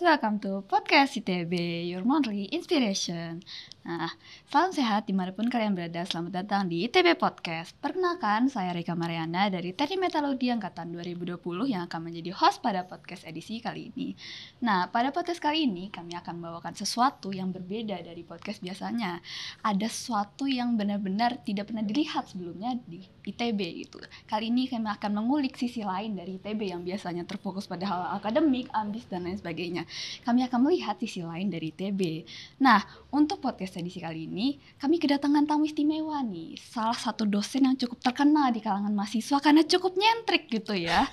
welcome to Podcast ITB, your monthly inspiration. Nah, salam sehat dimanapun kalian berada. Selamat datang di ITB Podcast. Perkenalkan, saya Rika Mariana dari Teri Metalurgi Angkatan 2020 yang akan menjadi host pada podcast edisi kali ini. Nah, pada podcast kali ini kami akan membawakan sesuatu yang berbeda dari podcast biasanya. Ada sesuatu yang benar-benar tidak pernah dilihat sebelumnya di ITB gitu. Kali ini kami akan mengulik sisi lain dari ITB yang biasanya terfokus pada hal akademik, ambis, dan lain sebagainya. Kami akan melihat sisi lain dari ITB. Nah, untuk podcast edisi kali ini, kami kedatangan tamu istimewa nih, salah satu dosen yang cukup terkenal di kalangan mahasiswa karena cukup nyentrik gitu ya.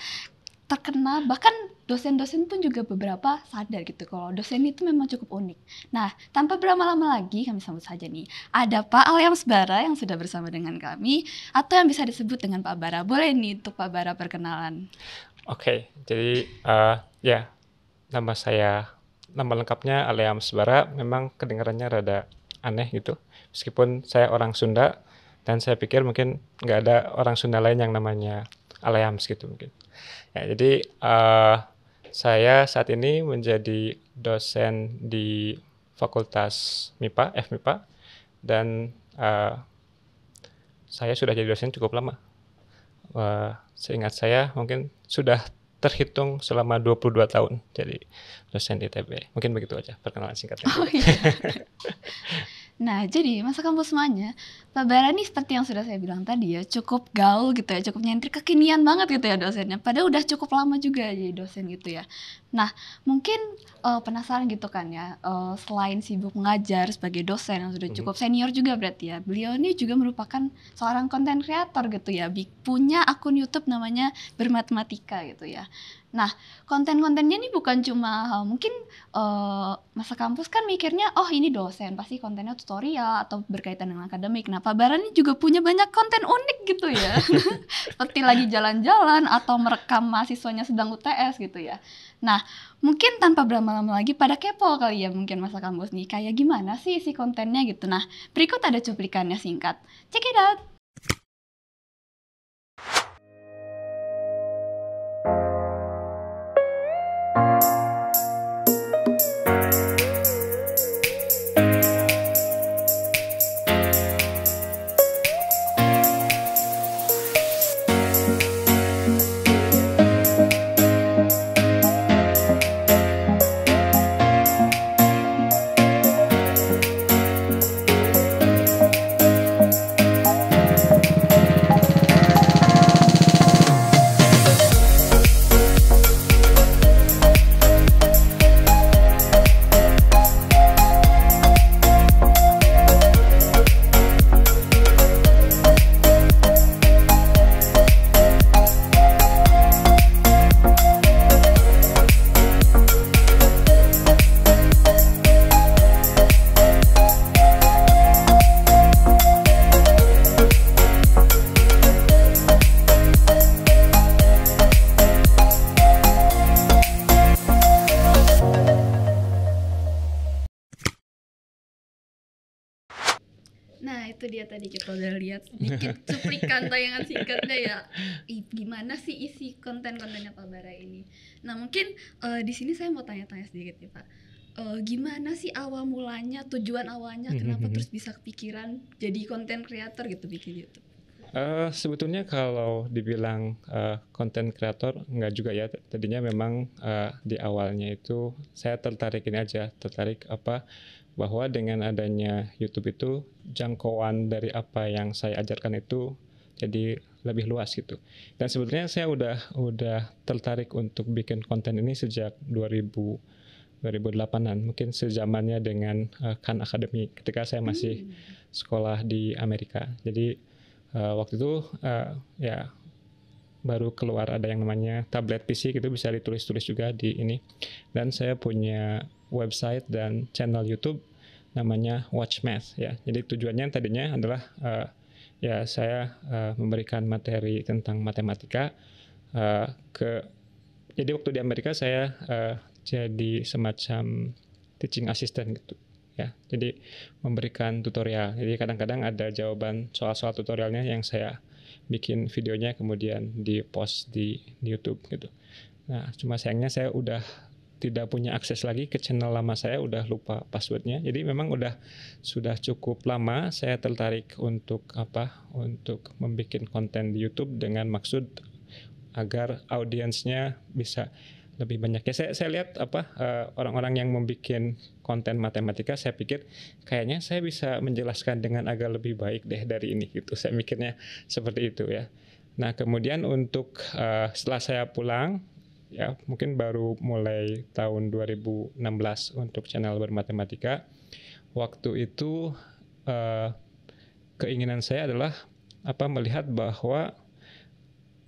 Terkenal, bahkan dosen-dosen pun juga beberapa sadar gitu kalau dosen itu memang cukup unik. Nah, tanpa berlama-lama lagi kami sambut saja nih, ada Pak Alayam Bara yang sudah bersama dengan kami, atau yang bisa disebut dengan Pak Bara. Boleh nih untuk Pak Bara perkenalan. Oke, okay, jadi uh, ya, nama saya nama lengkapnya Aleam Sebara memang kedengarannya rada aneh gitu meskipun saya orang Sunda dan saya pikir mungkin nggak ada orang Sunda lain yang namanya alayams gitu mungkin ya jadi uh, saya saat ini menjadi dosen di Fakultas MIPA FMIPA dan uh, saya sudah jadi dosen cukup lama uh, seingat saya mungkin sudah terhitung selama 22 tahun jadi dosen di ITB. Mungkin begitu aja perkenalan singkatnya. Oh, iya. Nah, jadi masa kampus semuanya, pabaran ini seperti yang sudah saya bilang tadi ya, cukup gaul gitu ya, cukup nyentrik kekinian banget gitu ya dosennya. Padahal udah cukup lama juga jadi dosen gitu ya. Nah, mungkin uh, penasaran gitu kan ya, uh, selain sibuk mengajar sebagai dosen yang sudah mhm. cukup senior juga berarti ya, beliau ini juga merupakan seorang konten kreator gitu ya, punya akun YouTube namanya Bermatematika gitu ya. Nah, konten-kontennya ini bukan cuma eh, mungkin uh, masa kampus kan mikirnya oh ini dosen pasti kontennya tutorial atau berkaitan dengan akademik. Nah, Pak Baran ini juga punya banyak konten unik gitu ya. Seperti lagi jalan-jalan atau merekam mahasiswanya sedang UTS gitu ya. Nah, mungkin tanpa berlama-lama lagi pada kepo kali ya mungkin masa kampus nih kayak gimana sih isi kontennya gitu. Nah, berikut ada cuplikannya singkat. Check it out. dia tadi kita udah lihat sedikit cuplikan tayangan singkatnya ya I, gimana sih isi konten-kontennya Pak Bara ini nah mungkin uh, di sini saya mau tanya-tanya sedikit nih Pak uh, gimana sih awal mulanya tujuan awalnya hmm, kenapa mm -hmm. terus bisa kepikiran jadi konten kreator gitu bikin YouTube Uh, sebetulnya kalau dibilang konten uh, kreator nggak juga ya tadinya memang uh, di awalnya itu saya tertarik ini aja tertarik apa uh, bahwa dengan adanya YouTube itu jangkauan dari apa yang saya ajarkan itu jadi lebih luas gitu. Dan sebetulnya saya udah udah tertarik untuk bikin konten ini sejak 2000 2008-an, mungkin sejamannya dengan uh, Khan Academy ketika saya masih hmm. sekolah di Amerika. Jadi uh, waktu itu uh, ya baru keluar ada yang namanya tablet PC gitu bisa ditulis-tulis juga di ini. Dan saya punya website dan channel YouTube namanya Watch Math ya. Jadi tujuannya tadinya adalah uh, ya saya uh, memberikan materi tentang matematika uh, ke jadi waktu di Amerika saya uh, jadi semacam teaching assistant gitu ya. Jadi memberikan tutorial. Jadi kadang-kadang ada jawaban soal-soal tutorialnya yang saya bikin videonya kemudian di post di, di YouTube gitu. Nah, cuma sayangnya saya udah tidak punya akses lagi ke channel lama saya udah lupa passwordnya jadi memang udah sudah cukup lama saya tertarik untuk apa untuk membuat konten di YouTube dengan maksud agar audiensnya bisa lebih banyak ya saya saya lihat apa eh, orang-orang uh, yang membuat konten matematika saya pikir kayaknya saya bisa menjelaskan dengan agak lebih baik deh dari ini gitu saya mikirnya seperti itu ya nah kemudian untuk uh, setelah saya pulang ya mungkin baru mulai tahun 2016 untuk channel bermatematika waktu itu uh, keinginan saya adalah apa melihat bahwa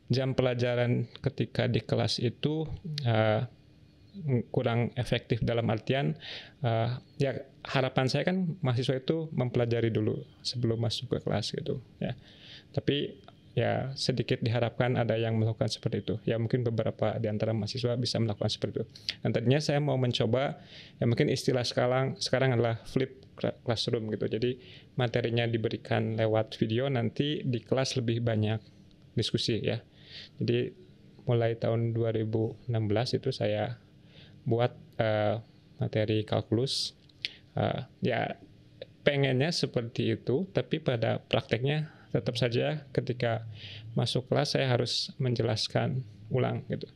jam pelajaran ketika di kelas itu uh, kurang efektif dalam artian uh, ya harapan saya kan mahasiswa itu mempelajari dulu sebelum masuk ke kelas gitu ya tapi ya sedikit diharapkan ada yang melakukan seperti itu. Ya mungkin beberapa di antara mahasiswa bisa melakukan seperti itu. Dan tadinya saya mau mencoba ya mungkin istilah sekarang sekarang adalah flip classroom gitu. Jadi materinya diberikan lewat video nanti di kelas lebih banyak diskusi ya. Jadi mulai tahun 2016 itu saya buat uh, materi kalkulus. Uh, ya pengennya seperti itu tapi pada prakteknya tetap saja ketika masuk kelas saya harus menjelaskan ulang gitu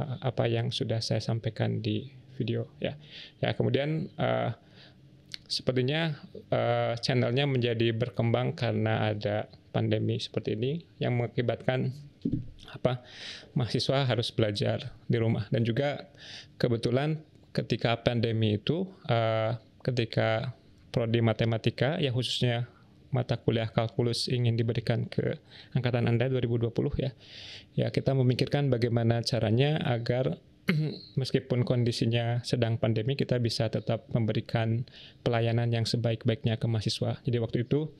uh, apa yang sudah saya sampaikan di video ya ya kemudian uh, sepertinya uh, channelnya menjadi berkembang karena ada pandemi seperti ini yang mengakibatkan apa mahasiswa harus belajar di rumah dan juga kebetulan ketika pandemi itu uh, ketika prodi matematika ya khususnya mata kuliah kalkulus ingin diberikan ke angkatan Anda 2020 ya. Ya, kita memikirkan bagaimana caranya agar Mm-hmm. meskipun kondisinya sedang pandemi kita bisa tetap memberikan pelayanan yang sebaik-baiknya ke mahasiswa. Jadi waktu itu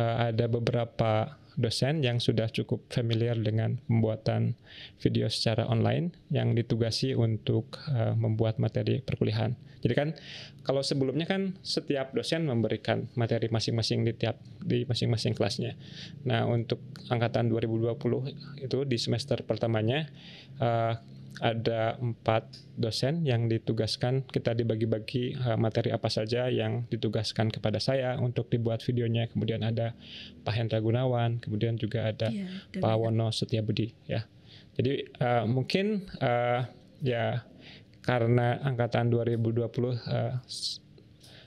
eh, ada beberapa dosen yang sudah cukup familiar dengan pembuatan video secara online yang ditugasi untuk eh, membuat materi perkuliahan. Jadi kan kalau sebelumnya kan setiap dosen memberikan materi masing-masing di tiap di masing-masing kelasnya. Nah, untuk angkatan 2020 itu di semester pertamanya eh, ada empat dosen yang ditugaskan kita dibagi-bagi eh, materi apa saja yang ditugaskan kepada saya untuk dibuat videonya kemudian ada Pak Hendra Gunawan kemudian juga ada ya, Pak Wono Setiabudi ya jadi uh, mungkin uh, ya karena angkatan 2020 uh,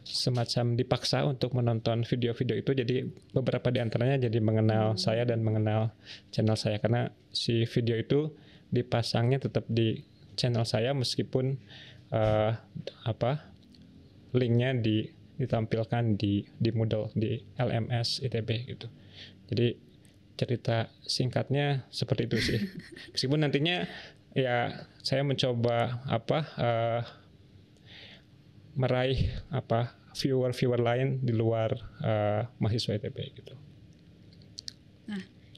semacam dipaksa untuk menonton video-video itu jadi beberapa di antaranya jadi mengenal hmm. saya dan mengenal channel saya karena si video itu dipasangnya tetap di channel saya meskipun uh, apa linknya di ditampilkan di di Moodle di LMS ITB gitu. Jadi cerita singkatnya seperti itu sih. Meskipun nantinya ya saya mencoba apa uh, meraih apa viewer-viewer lain di luar uh, mahasiswa ITB gitu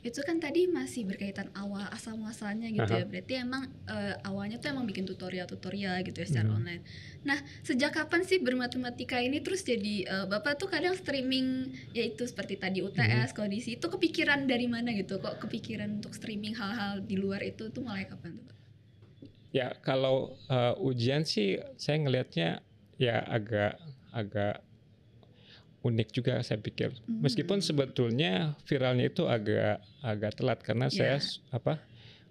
itu kan tadi masih berkaitan awal asal muasalnya gitu uh-huh. ya berarti emang uh, awalnya tuh emang bikin tutorial-tutorial gitu ya secara hmm. online nah sejak kapan sih bermatematika ini terus jadi uh, bapak tuh kadang streaming yaitu seperti tadi UTS hmm. kondisi itu kepikiran dari mana gitu kok kepikiran untuk streaming hal-hal di luar itu tuh mulai kapan tuh ya kalau uh, ujian sih saya ngelihatnya ya agak agak unik juga saya pikir. Mm. Meskipun sebetulnya viralnya itu agak agak telat karena yeah. saya iya. apa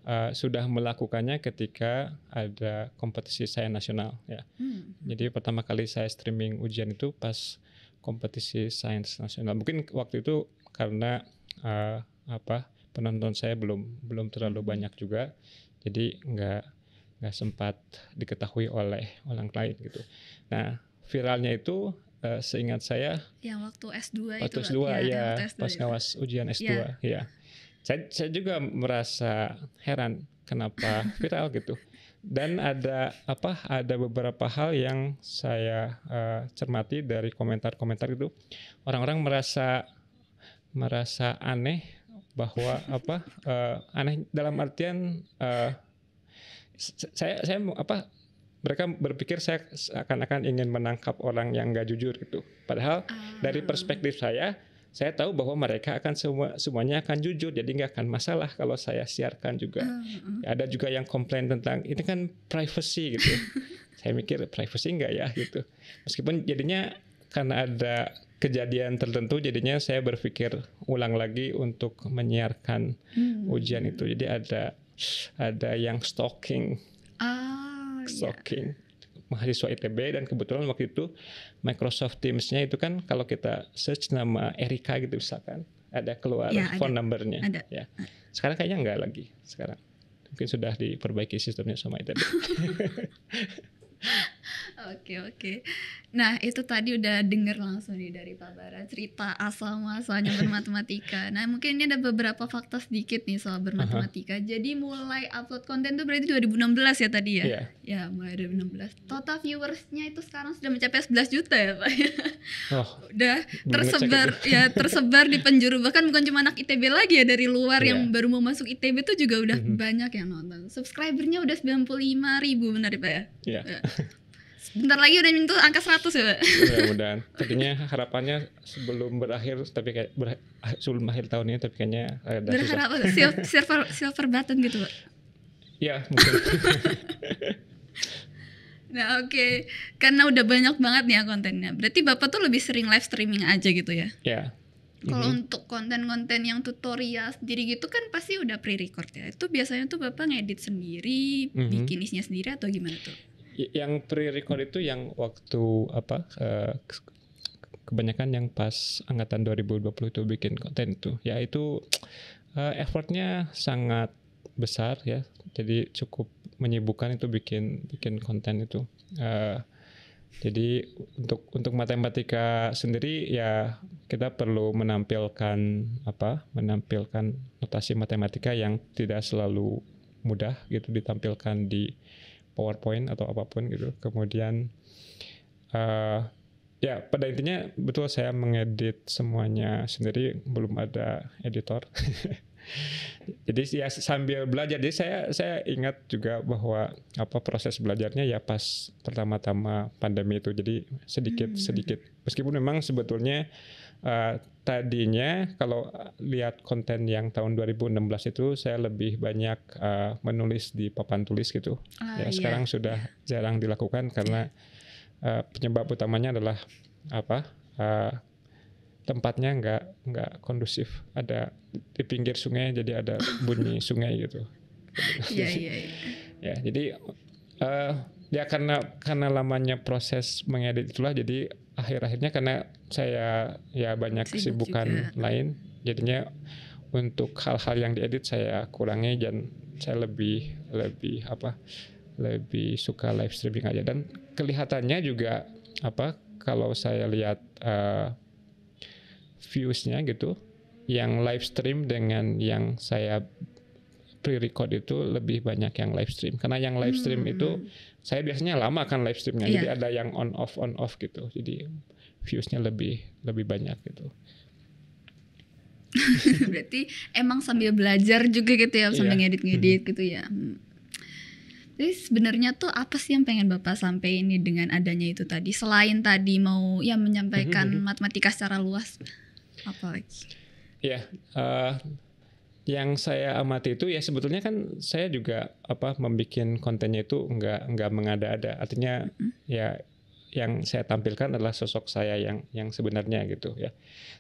uh, sudah melakukannya ketika ada kompetisi saya nasional ya. Mm. Jadi pertama kali saya streaming ujian itu pas kompetisi sains nasional. Mungkin waktu itu karena uh, apa penonton saya belum belum terlalu hmm. banyak juga. Jadi nggak nggak sempat diketahui oleh orang lain gitu. Nah, viralnya itu uh, seingat saya yang waktu S2 waktu iya, iya, itu S2 ya, ya S2 pas ngawas ya. ujian S2 ya. ya. Saya saya juga merasa heran kenapa viral gitu. Dan ada apa? Ada beberapa hal yang saya uh, cermati dari komentar-komentar itu. Orang-orang merasa merasa aneh bahwa apa? Uh, aneh dalam artian uh, saya saya apa mereka berpikir saya akan-akan ingin menangkap orang yang nggak jujur gitu. Padahal ah. dari perspektif saya, saya tahu bahwa mereka akan semua semuanya akan jujur, jadi nggak akan masalah kalau saya siarkan juga. Uh, Ada juga yang komplain tentang ini kan privacy gitu. saya mikir privacy nggak ya gitu. Meskipun jadinya karena ada kejadian tertentu, jadinya saya berpikir ulang lagi untuk menyiarkan hmm. ujian itu. Jadi ada ada yang stalking. Ah Iya. Shocking. Yeah mahasiswa ITB dan kebetulan waktu itu Microsoft Teams-nya itu kan kalau kita search nama Erika gitu misalkan ada keluar yeah, phone numbernya ada. ya sekarang kayaknya nggak lagi sekarang mungkin sudah diperbaiki sistemnya sama ITB Oke oke. Nah itu tadi udah denger langsung nih dari Pak Bara cerita asal muasalnya bermatematika. Nah mungkin ini ada beberapa fakta sedikit nih soal bermatematika. Uh-huh. Jadi mulai upload konten tuh berarti 2016 ya tadi ya? Yeah. Ya iya, mulai 2016. Total viewersnya itu sekarang sudah mencapai 11 juta ya Pak. oh, udah tersebar ya tersebar di penjuru bahkan bukan cuma anak ITB lagi ya dari luar yeah. yang iya. baru mau masuk ITB tuh juga udah mm-hmm. banyak yang nonton. Subscribernya udah 95 ribu benar ya Pak ya? Iya. Yeah. Bentar lagi udah nyentuh angka 100 ya, Pak. Mudah-mudahan. Tadinya harapannya sebelum berakhir tapi kayak ber, sebelum akhir tahun ini tapi kayaknya ada Berharap silver, silver button gitu, Pak. Ya, mungkin. Nah oke, okay. karena udah banyak banget nih ya kontennya. Berarti bapak tuh lebih sering live streaming aja gitu ya? Ya. Kalau mm -hmm. untuk konten-konten yang tutorial sendiri gitu kan pasti udah pre-record ya. Itu biasanya tuh bapak ngedit sendiri, mm -hmm. bikin isinya sendiri atau gimana tuh? yang pre-record itu yang waktu apa uh, kebanyakan yang pas angkatan 2020 itu bikin konten itu ya itu uh, effortnya sangat besar ya jadi cukup menyibukkan itu bikin bikin konten itu uh, jadi untuk untuk matematika sendiri ya kita perlu menampilkan apa menampilkan notasi matematika yang tidak selalu mudah gitu ditampilkan di PowerPoint atau apapun gitu. Kemudian uh, ya pada intinya betul saya mengedit semuanya sendiri, belum ada editor. jadi ya sambil belajar jadi saya saya ingat juga bahwa apa proses belajarnya ya pas pertama-tama pandemi itu jadi sedikit hmm. sedikit meskipun memang sebetulnya uh, tadinya kalau eh, lihat konten yang tahun 2016 itu saya lebih banyak uh, menulis di papan tulis gitu. Uh, ya, iya. sekarang sudah jarang dilakukan karena uh, penyebab utamanya adalah apa? Uh, tempatnya nggak nggak kondusif. Ada di pinggir sungai jadi ada bunyi sungai gitu. Iya iya. iya. Ya, jadi uh, ya karena karena lamanya proses mengedit itulah jadi akhir-akhirnya karena saya ya banyak Sibuk kesibukan juga. lain jadinya untuk hal-hal yang diedit saya kurangi dan saya lebih lebih apa lebih suka live streaming aja dan kelihatannya juga apa kalau saya lihat uh, viewsnya gitu yang live stream dengan yang saya pre-record itu lebih banyak yang live stream karena yang live stream hmm. itu saya biasanya lama kan live streamnya yeah. jadi iya. ada yang on off on off gitu jadi viewsnya lebih lebih banyak gitu berarti emang sambil belajar juga gitu ya sambil iya. ngedit ngedit hmm. gitu ya hmm. jadi sebenarnya tuh apa sih yang pengen bapak sampaikan ini dengan adanya itu tadi selain tadi mau ya menyampaikan hmm, hmm, matematika secara luas apa lagi ya yeah, uh, yang saya amati itu ya sebetulnya kan saya juga apa membuat kontennya itu nggak nggak mengada-ada artinya mm-hmm. ya yang saya tampilkan adalah sosok saya yang yang sebenarnya gitu ya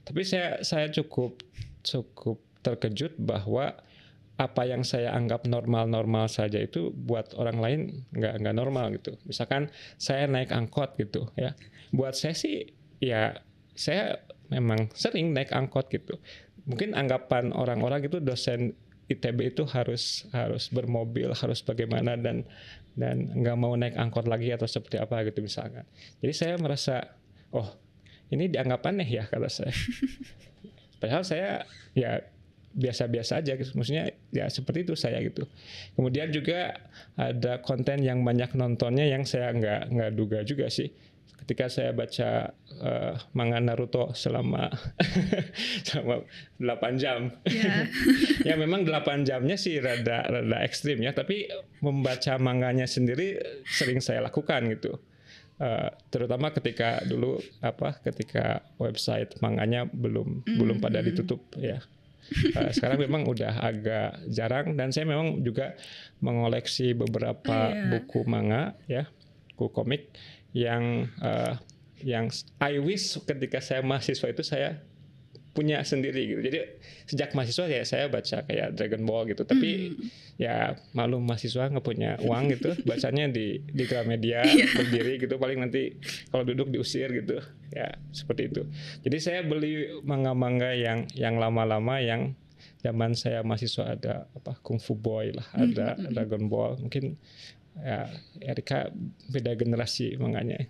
tapi saya saya cukup cukup terkejut bahwa apa yang saya anggap normal-normal saja itu buat orang lain nggak nggak normal gitu misalkan saya naik angkot gitu ya buat saya sih ya saya memang sering naik angkot gitu mungkin anggapan orang-orang itu dosen ITB itu harus harus bermobil, harus bagaimana dan dan nggak mau naik angkot lagi atau seperti apa gitu misalkan. Jadi saya merasa oh ini dianggap aneh ya kata saya. Padahal saya ya biasa-biasa aja, gitu. maksudnya ya seperti itu saya gitu. Kemudian juga ada konten yang banyak nontonnya yang saya nggak nggak duga juga sih ketika saya baca uh, manga Naruto selama selama 8 jam. Yeah. ya memang 8 jamnya sih rada rada ekstrim ya, tapi membaca manganya sendiri sering saya lakukan gitu. Uh, terutama ketika dulu apa ketika website manganya belum mm -hmm. belum pada hmm. ditutup ya. Uh, sekarang memang udah agak jarang dan saya memang juga mengoleksi beberapa oh, yeah. Iya. buku manga ya, buku komik yang uh, yang I wish ketika saya mahasiswa itu saya punya sendiri gitu. Jadi sejak mahasiswa ya saya baca kayak Dragon Ball gitu. Tapi hmm. ya malu mahasiswa nggak punya uang gitu. Bacanya di di Gramedia iya. berdiri gitu. Paling nanti kalau duduk diusir gitu. Ya seperti itu. Jadi saya beli manga-manga yang yang lama-lama yang zaman saya mahasiswa ada apa Kung Fu Boy lah, ada hmm. hmm, hmm. Dragon Ball. Mungkin ya Erika beda generasi manganya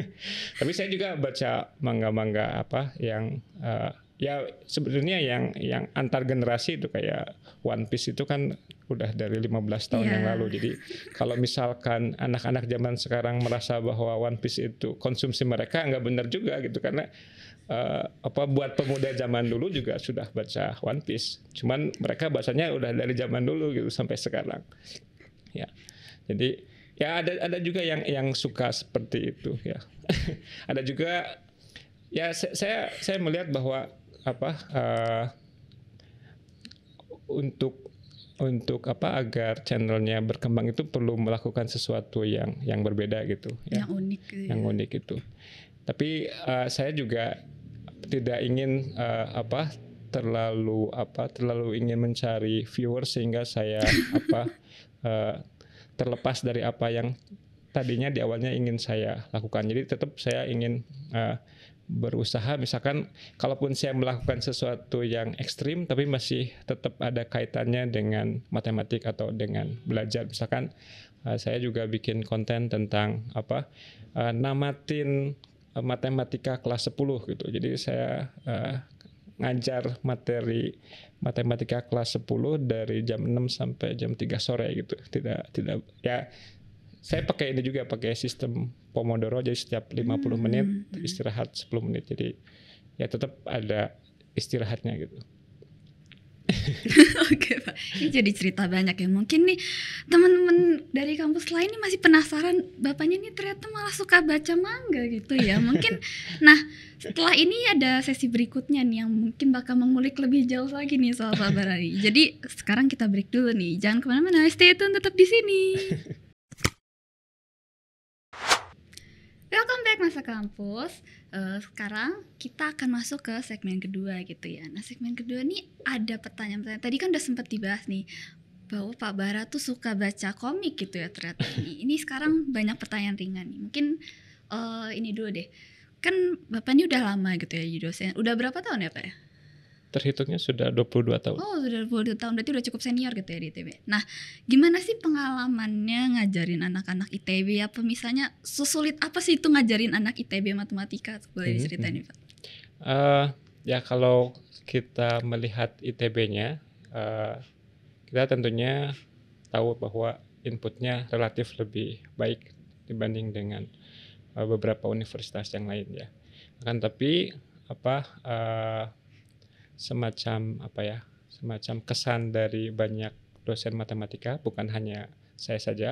tapi saya juga baca manga-manga apa yang uh, ya sebenarnya yang yang antar generasi itu kayak One Piece itu kan udah dari 15 tahun yeah. yang iya. lalu jadi kalau misalkan anak-anak zaman sekarang merasa bahwa One Piece itu konsumsi mereka nggak benar juga gitu karena uh, apa buat pemuda zaman dulu juga sudah baca One Piece cuman mereka bacanya udah dari zaman dulu gitu sampai sekarang ya jadi ya ada ada juga yang yang suka seperti itu ya. ada juga ya saya saya melihat bahwa apa uh, untuk untuk apa agar channelnya berkembang itu perlu melakukan sesuatu yang yang berbeda gitu ya. yang unik gitu ya. yang unik itu tapi uh, saya juga tidak ingin uh, apa terlalu apa terlalu ingin mencari viewer sehingga saya apa uh, terlepas dari apa yang tadinya di awalnya ingin saya lakukan. Jadi tetap saya ingin uh, berusaha misalkan kalaupun saya melakukan sesuatu yang ekstrim tapi masih tetap ada kaitannya dengan matematik atau dengan belajar misalkan uh, saya juga bikin konten tentang apa uh, namatin uh, matematika kelas 10 gitu jadi saya uh, ngajar materi matematika kelas 10 dari jam 6 sampai jam 3 sore gitu. Tidak tidak ya saya pakai ini juga pakai sistem Pomodoro jadi setiap 50 hmm. menit istirahat 10 menit. Jadi ya tetap ada istirahatnya gitu. Oke Pak, ini jadi cerita banyak ya. Mungkin nih teman-teman dari kampus lain ini masih penasaran bapaknya ini ternyata malah suka baca manga gitu ya. Mungkin, nah setelah ini ada sesi berikutnya nih yang mungkin bakal mengulik lebih jauh lagi nih soal Pak Barani. Jadi sekarang kita break dulu nih. Jangan kemana-mana, stay tune tetap di sini. Proyek Masa Kampus, uh, sekarang kita akan masuk ke segmen kedua gitu ya. Nah, segmen kedua nih ada pertanyaan-pertanyaan. Tadi kan udah sempat dibahas nih bahwa Pak Bara tuh suka baca komik gitu ya ternyata. Ini sekarang banyak pertanyaan ringan nih. Mungkin uh, ini dulu deh. Kan Bapak ini udah lama gitu ya jadi dosen. Udah berapa tahun ya Pak ya? terhitungnya sudah 22 tahun. Oh, sudah 22 tahun. Berarti udah cukup senior gitu ya di ITB. Nah, gimana sih pengalamannya ngajarin anak-anak ITB apa misalnya sesulit apa sih itu ngajarin anak ITB matematika? Boleh hmm, diceritain, hmm, Pak? Uh, ya kalau kita melihat ITB-nya uh, eh, kita tentunya tahu bahwa inputnya relatif lebih baik dibanding dengan uh, beberapa universitas yang lain ya. Kan tapi apa uh, semacam apa ya semacam kesan dari banyak dosen matematika bukan hanya saya saja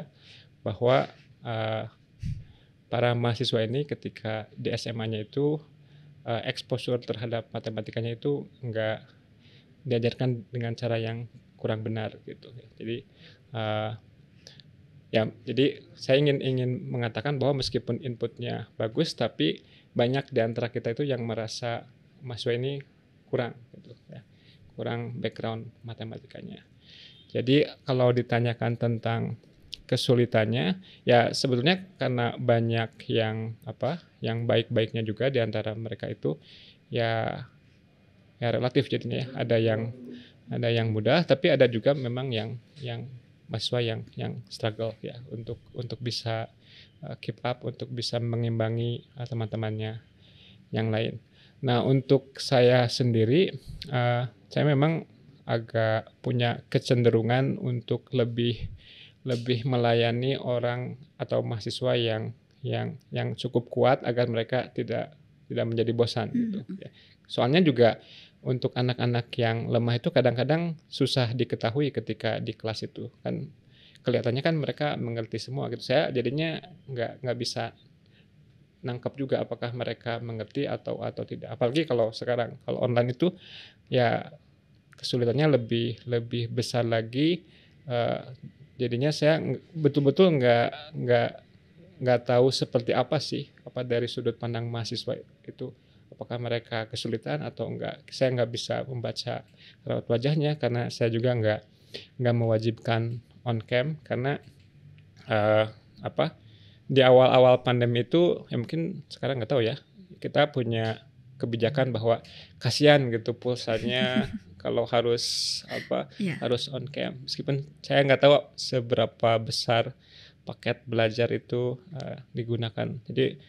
bahwa uh, para mahasiswa ini ketika di SMA-nya itu uh, exposure terhadap matematikanya itu enggak diajarkan dengan cara yang kurang benar gitu jadi uh, ya jadi saya ingin ingin mengatakan bahwa meskipun inputnya bagus tapi banyak di antara kita itu yang merasa mahasiswa ini kurang gitu ya. kurang background matematikanya jadi kalau ditanyakan tentang kesulitannya ya sebetulnya karena banyak yang apa yang baik-baiknya juga diantara mereka itu ya ya relatif jadinya ya. ada yang ada yang mudah tapi ada juga memang yang yang mahasiswa yang yang struggle ya untuk untuk bisa eh, keep up untuk bisa mengimbangi eh, teman-temannya yang lain. Nah untuk saya sendiri, uh, saya memang agak punya kecenderungan untuk lebih lebih melayani orang atau mahasiswa yang yang yang cukup kuat agar mereka tidak tidak menjadi bosan hmm. gitu. Ya. Soalnya juga untuk anak-anak yang lemah itu kadang-kadang susah diketahui ketika di kelas itu kan kelihatannya kan mereka mengerti semua gitu. Saya jadinya nggak nggak bisa nangkap juga apakah mereka mengerti atau atau tidak. Apalagi kalau sekarang kalau online itu ya kesulitannya lebih lebih besar lagi. Uh, jadinya saya betul-betul nggak nggak nggak tahu seperti apa sih apa dari sudut pandang mahasiswa itu apakah mereka kesulitan atau enggak saya nggak bisa membaca raut wajahnya karena saya juga nggak nggak mewajibkan on cam karena uh, apa di awal-awal pandemi itu ya mungkin sekarang nggak tahu ya kita punya kebijakan bahwa kasihan gitu pulsanya kalau harus apa yeah. harus on cam meskipun saya nggak tahu seberapa besar paket belajar itu uh, digunakan jadi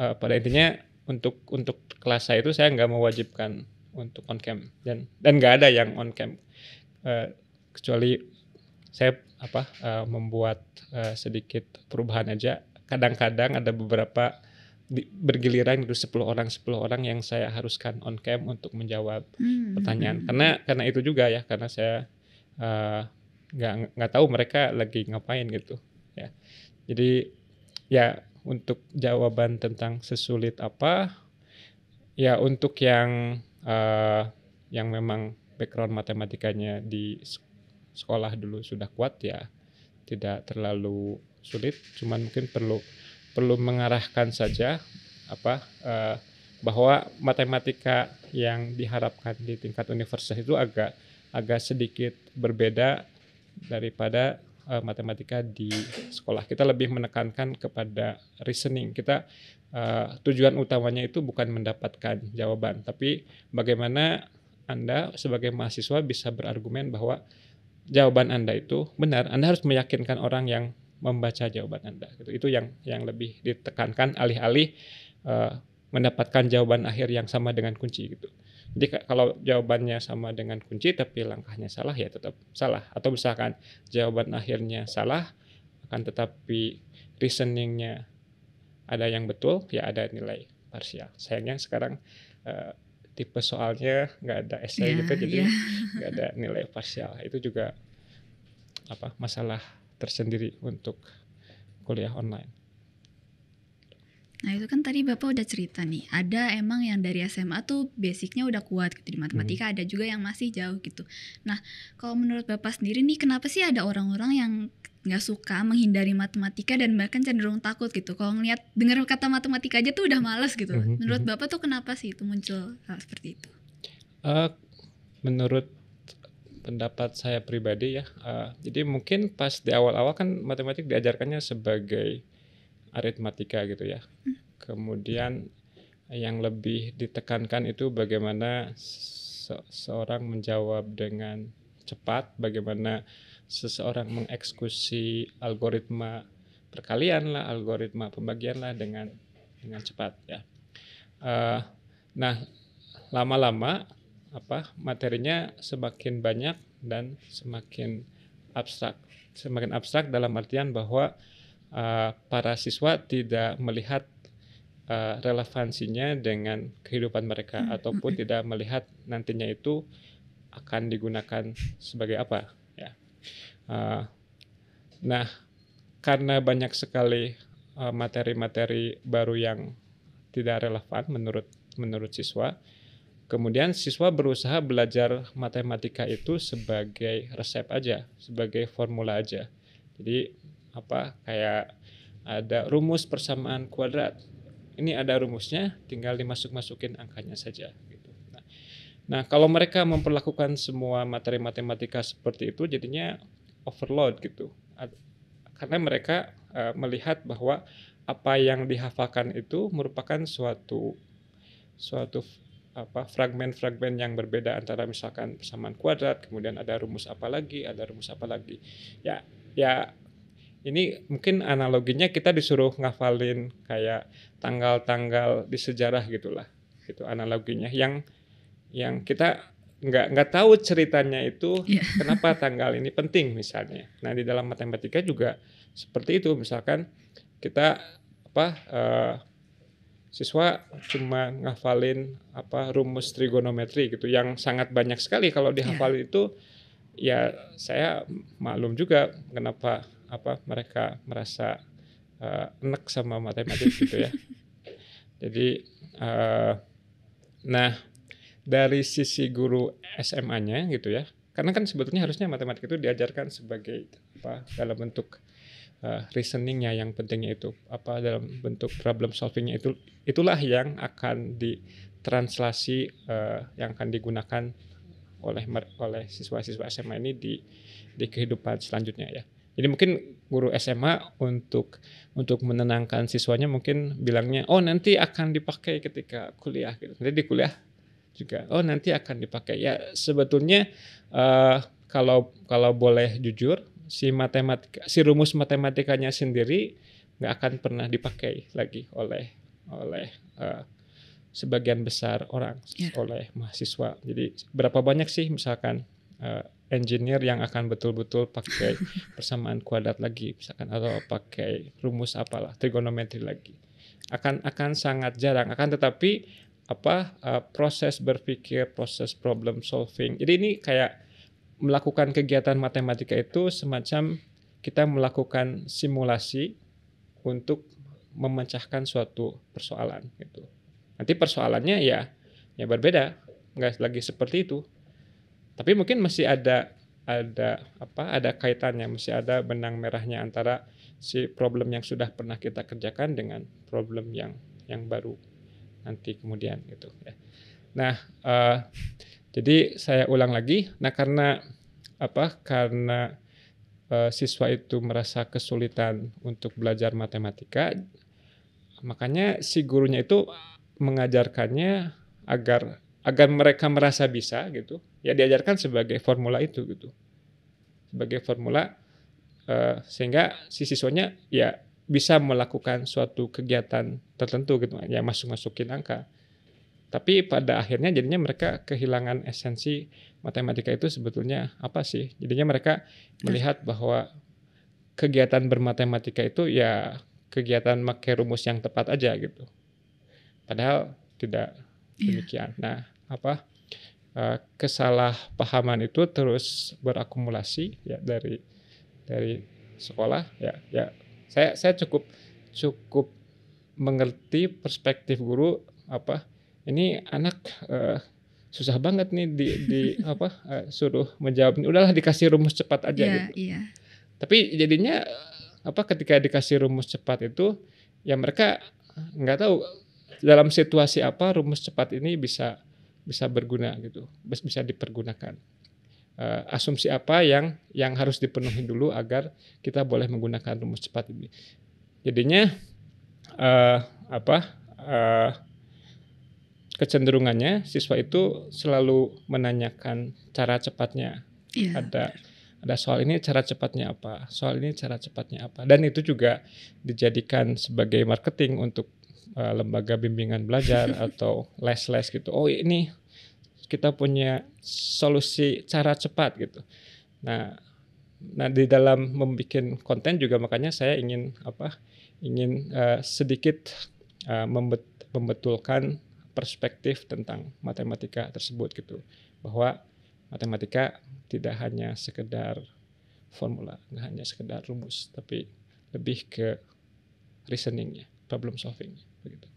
uh, pada intinya untuk untuk kelas saya itu saya nggak mewajibkan untuk on cam dan dan nggak ada yang on cam uh, kecuali saya apa uh, membuat uh, sedikit perubahan aja kadang-kadang ada beberapa bergiliran itu 10 orang 10 orang yang saya haruskan on cam untuk menjawab hmm. pertanyaan karena hmm. karena itu juga ya karena saya eh, nggak uh, nggak tahu mereka lagi ngapain gitu ya jadi ya untuk jawaban tentang sesulit apa ya untuk yang uh, yang memang background matematikanya di sekolah dulu sudah kuat ya tidak terlalu sulit cuman mungkin perlu perlu mengarahkan saja apa uh, bahwa matematika yang diharapkan di tingkat universitas itu agak agak sedikit berbeda daripada uh, matematika di sekolah. Kita lebih menekankan kepada reasoning. Kita uh, tujuan utamanya itu bukan mendapatkan jawaban, tapi bagaimana Anda sebagai mahasiswa bisa berargumen bahwa jawaban Anda itu benar. Anda harus meyakinkan orang yang membaca jawaban Anda. Gitu. Itu yang yang lebih ditekankan alih-alih uh, mendapatkan jawaban akhir yang sama dengan kunci gitu. Jadi kalau jawabannya sama dengan kunci tapi langkahnya salah ya tetap salah. Atau misalkan jawaban akhirnya salah akan tetapi reasoningnya ada yang betul ya ada nilai parsial. Sayangnya sekarang uh, tipe soalnya nggak ada essay iya, yeah, gitu jadi iya. nggak yeah. ada nilai parsial. Itu juga apa masalah tersendiri untuk kuliah online. Nah itu kan tadi Bapak udah cerita nih, ada emang yang dari SMA tuh basicnya udah kuat gitu di matematika, hmm. ada juga yang masih jauh gitu. Nah kalau menurut Bapak sendiri nih, kenapa sih ada orang-orang yang nggak suka menghindari matematika dan bahkan cenderung takut gitu? Kalau ngeliat denger kata matematika aja tuh udah males gitu. Hmm. hmm menurut hmm. Bapak tuh kenapa sih itu muncul hal seperti itu? Uh, menurut pendapat saya pribadi ya. Uh, jadi mungkin pas di awal-awal kan matematik diajarkannya sebagai aritmatika gitu ya. Kemudian yang lebih ditekankan itu bagaimana se seorang menjawab dengan cepat, bagaimana seseorang mengeksekusi algoritma perkalian lah, algoritma pembagian lah dengan dengan cepat ya. Uh, nah lama-lama apa materinya semakin banyak dan semakin abstrak. Semakin abstrak dalam artian bahwa uh, para siswa tidak melihat uh, relevansinya dengan kehidupan mereka hmm. ataupun hmm. tidak melihat nantinya itu akan digunakan sebagai apa ya. Uh, nah, karena banyak sekali materi-materi uh, baru yang tidak relevan menurut menurut siswa, Kemudian siswa berusaha belajar matematika itu sebagai resep aja, sebagai formula aja. Jadi apa kayak ada rumus persamaan kuadrat. Ini ada rumusnya, tinggal dimasuk-masukin angkanya saja gitu. Nah, nah, kalau mereka memperlakukan semua materi matematika seperti itu jadinya overload gitu. Karena mereka uh, melihat bahwa apa yang dihafalkan itu merupakan suatu suatu apa fragmen-fragmen yang berbeda antara misalkan persamaan kuadrat, kemudian ada rumus apa lagi, ada rumus apa lagi. Ya, ya ini mungkin analoginya kita disuruh ngafalin kayak tanggal-tanggal di sejarah gitulah. Itu analoginya yang yang kita nggak nggak tahu ceritanya itu yeah. kenapa tanggal ini penting misalnya. Nah, di dalam matematika juga seperti itu misalkan kita apa uh, siswa cuma ngafalin apa rumus trigonometri gitu yang sangat banyak sekali kalau iya. dihafalin yeah. itu ya saya maklum juga kenapa apa mereka merasa uh, enek sama matematik gitu ya. Jadi uh, nah dari sisi guru SMA-nya gitu ya. Karena kan sebetulnya harusnya matematik itu diajarkan sebagai apa dalam bentuk uh, reasoningnya yang pentingnya itu apa dalam bentuk problem solvingnya itu itulah yang akan ditranslasi uh, yang akan digunakan oleh oleh siswa-siswa SMA ini di di kehidupan selanjutnya ya. Jadi mungkin guru SMA untuk untuk menenangkan siswanya mungkin bilangnya oh nanti akan dipakai ketika kuliah gitu. Nanti di kuliah juga oh nanti akan dipakai. Ya sebetulnya uh, kalau kalau boleh jujur si matematika si rumus matematikanya sendiri nggak akan pernah dipakai lagi oleh oleh uh, sebagian besar orang yeah. oleh mahasiswa. Jadi berapa banyak sih misalkan uh, engineer yang akan betul-betul pakai persamaan kuadrat lagi misalkan atau pakai rumus apalah trigonometri lagi. Akan akan sangat jarang akan tetapi apa uh, proses berpikir, proses problem solving. Jadi ini kayak melakukan kegiatan matematika itu semacam kita melakukan simulasi untuk memecahkan suatu persoalan gitu. Nanti persoalannya ya ya berbeda, nggak lagi seperti itu. Tapi mungkin masih ada ada apa? Ada kaitannya, masih ada benang merahnya antara si problem yang sudah pernah kita kerjakan dengan problem yang yang baru nanti kemudian gitu ya. Nah, uh, jadi saya ulang lagi. Nah karena apa? Karena uh, siswa itu merasa kesulitan untuk belajar matematika, makanya si gurunya itu mengajarkannya agar agar mereka merasa bisa gitu. Ya diajarkan sebagai formula itu gitu, sebagai formula uh, sehingga si siswanya ya bisa melakukan suatu kegiatan tertentu gitu ya masuk masukin angka tapi pada akhirnya jadinya mereka kehilangan esensi matematika itu sebetulnya apa sih? Jadinya mereka melihat bahwa kegiatan bermatematika itu ya kegiatan pakai rumus yang tepat aja gitu. Padahal tidak iya. demikian. Yeah. Nah, apa eh, kesalahpahaman itu terus berakumulasi ya dari dari sekolah ya ya saya saya cukup cukup mengerti perspektif guru apa ini anak uh, susah banget nih di, di apa uh, suruh menjawab udahlah dikasih rumus cepat aja yeah, gitu yeah. tapi jadinya eh, apa ketika dikasih rumus cepat itu ya mereka nggak tahu dalam situasi apa rumus cepat ini bisa bisa berguna gitu bisa dipergunakan uh, asumsi apa yang yang harus dipenuhi dulu agar kita boleh menggunakan rumus cepat ini jadinya uh, apa uh, kecenderungannya siswa itu selalu menanyakan cara cepatnya. Yeah. Ada ada soal ini cara cepatnya apa, soal ini cara cepatnya apa. Dan itu juga dijadikan sebagai marketing untuk uh, lembaga bimbingan belajar atau les-les gitu. Oh, ini kita punya solusi cara cepat gitu. Nah, nah di dalam membuat konten juga makanya saya ingin apa? ingin uh, sedikit uh, eh, membet membetulkan perspektif tentang matematika tersebut gitu bahwa matematika tidak hanya sekedar formula tidak hanya sekedar rumus tapi lebih ke reasoningnya problem solvingnya begitu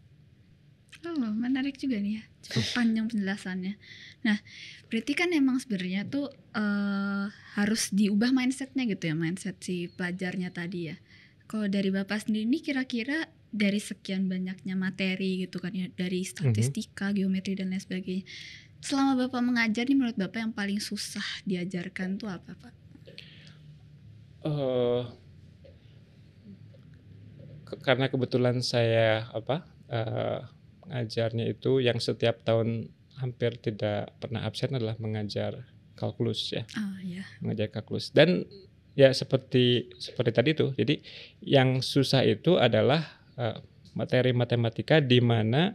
Oh, menarik juga nih ya, cukup panjang penjelasannya. Nah, berarti kan emang sebenarnya tuh uh, harus diubah mindsetnya gitu ya, mindset si pelajarnya tadi ya. Kalau dari bapak sendiri ini kira-kira dari sekian banyaknya materi gitu kan ya dari mhm. statistika, mm -hmm. geometri dan lain sebagainya. Selama Bapak mengajar nih menurut Bapak yang paling susah diajarkan tuh apa, Pak? Uh, ke karena kebetulan saya apa? Uh, eh, ngajarnya itu yang setiap tahun hampir tidak pernah absen adalah mengajar kalkulus ya. Oh, yeah. Iya. Mengajar kalkulus dan ya seperti seperti tadi tuh. Jadi yang susah itu adalah Eh, materi matematika di mana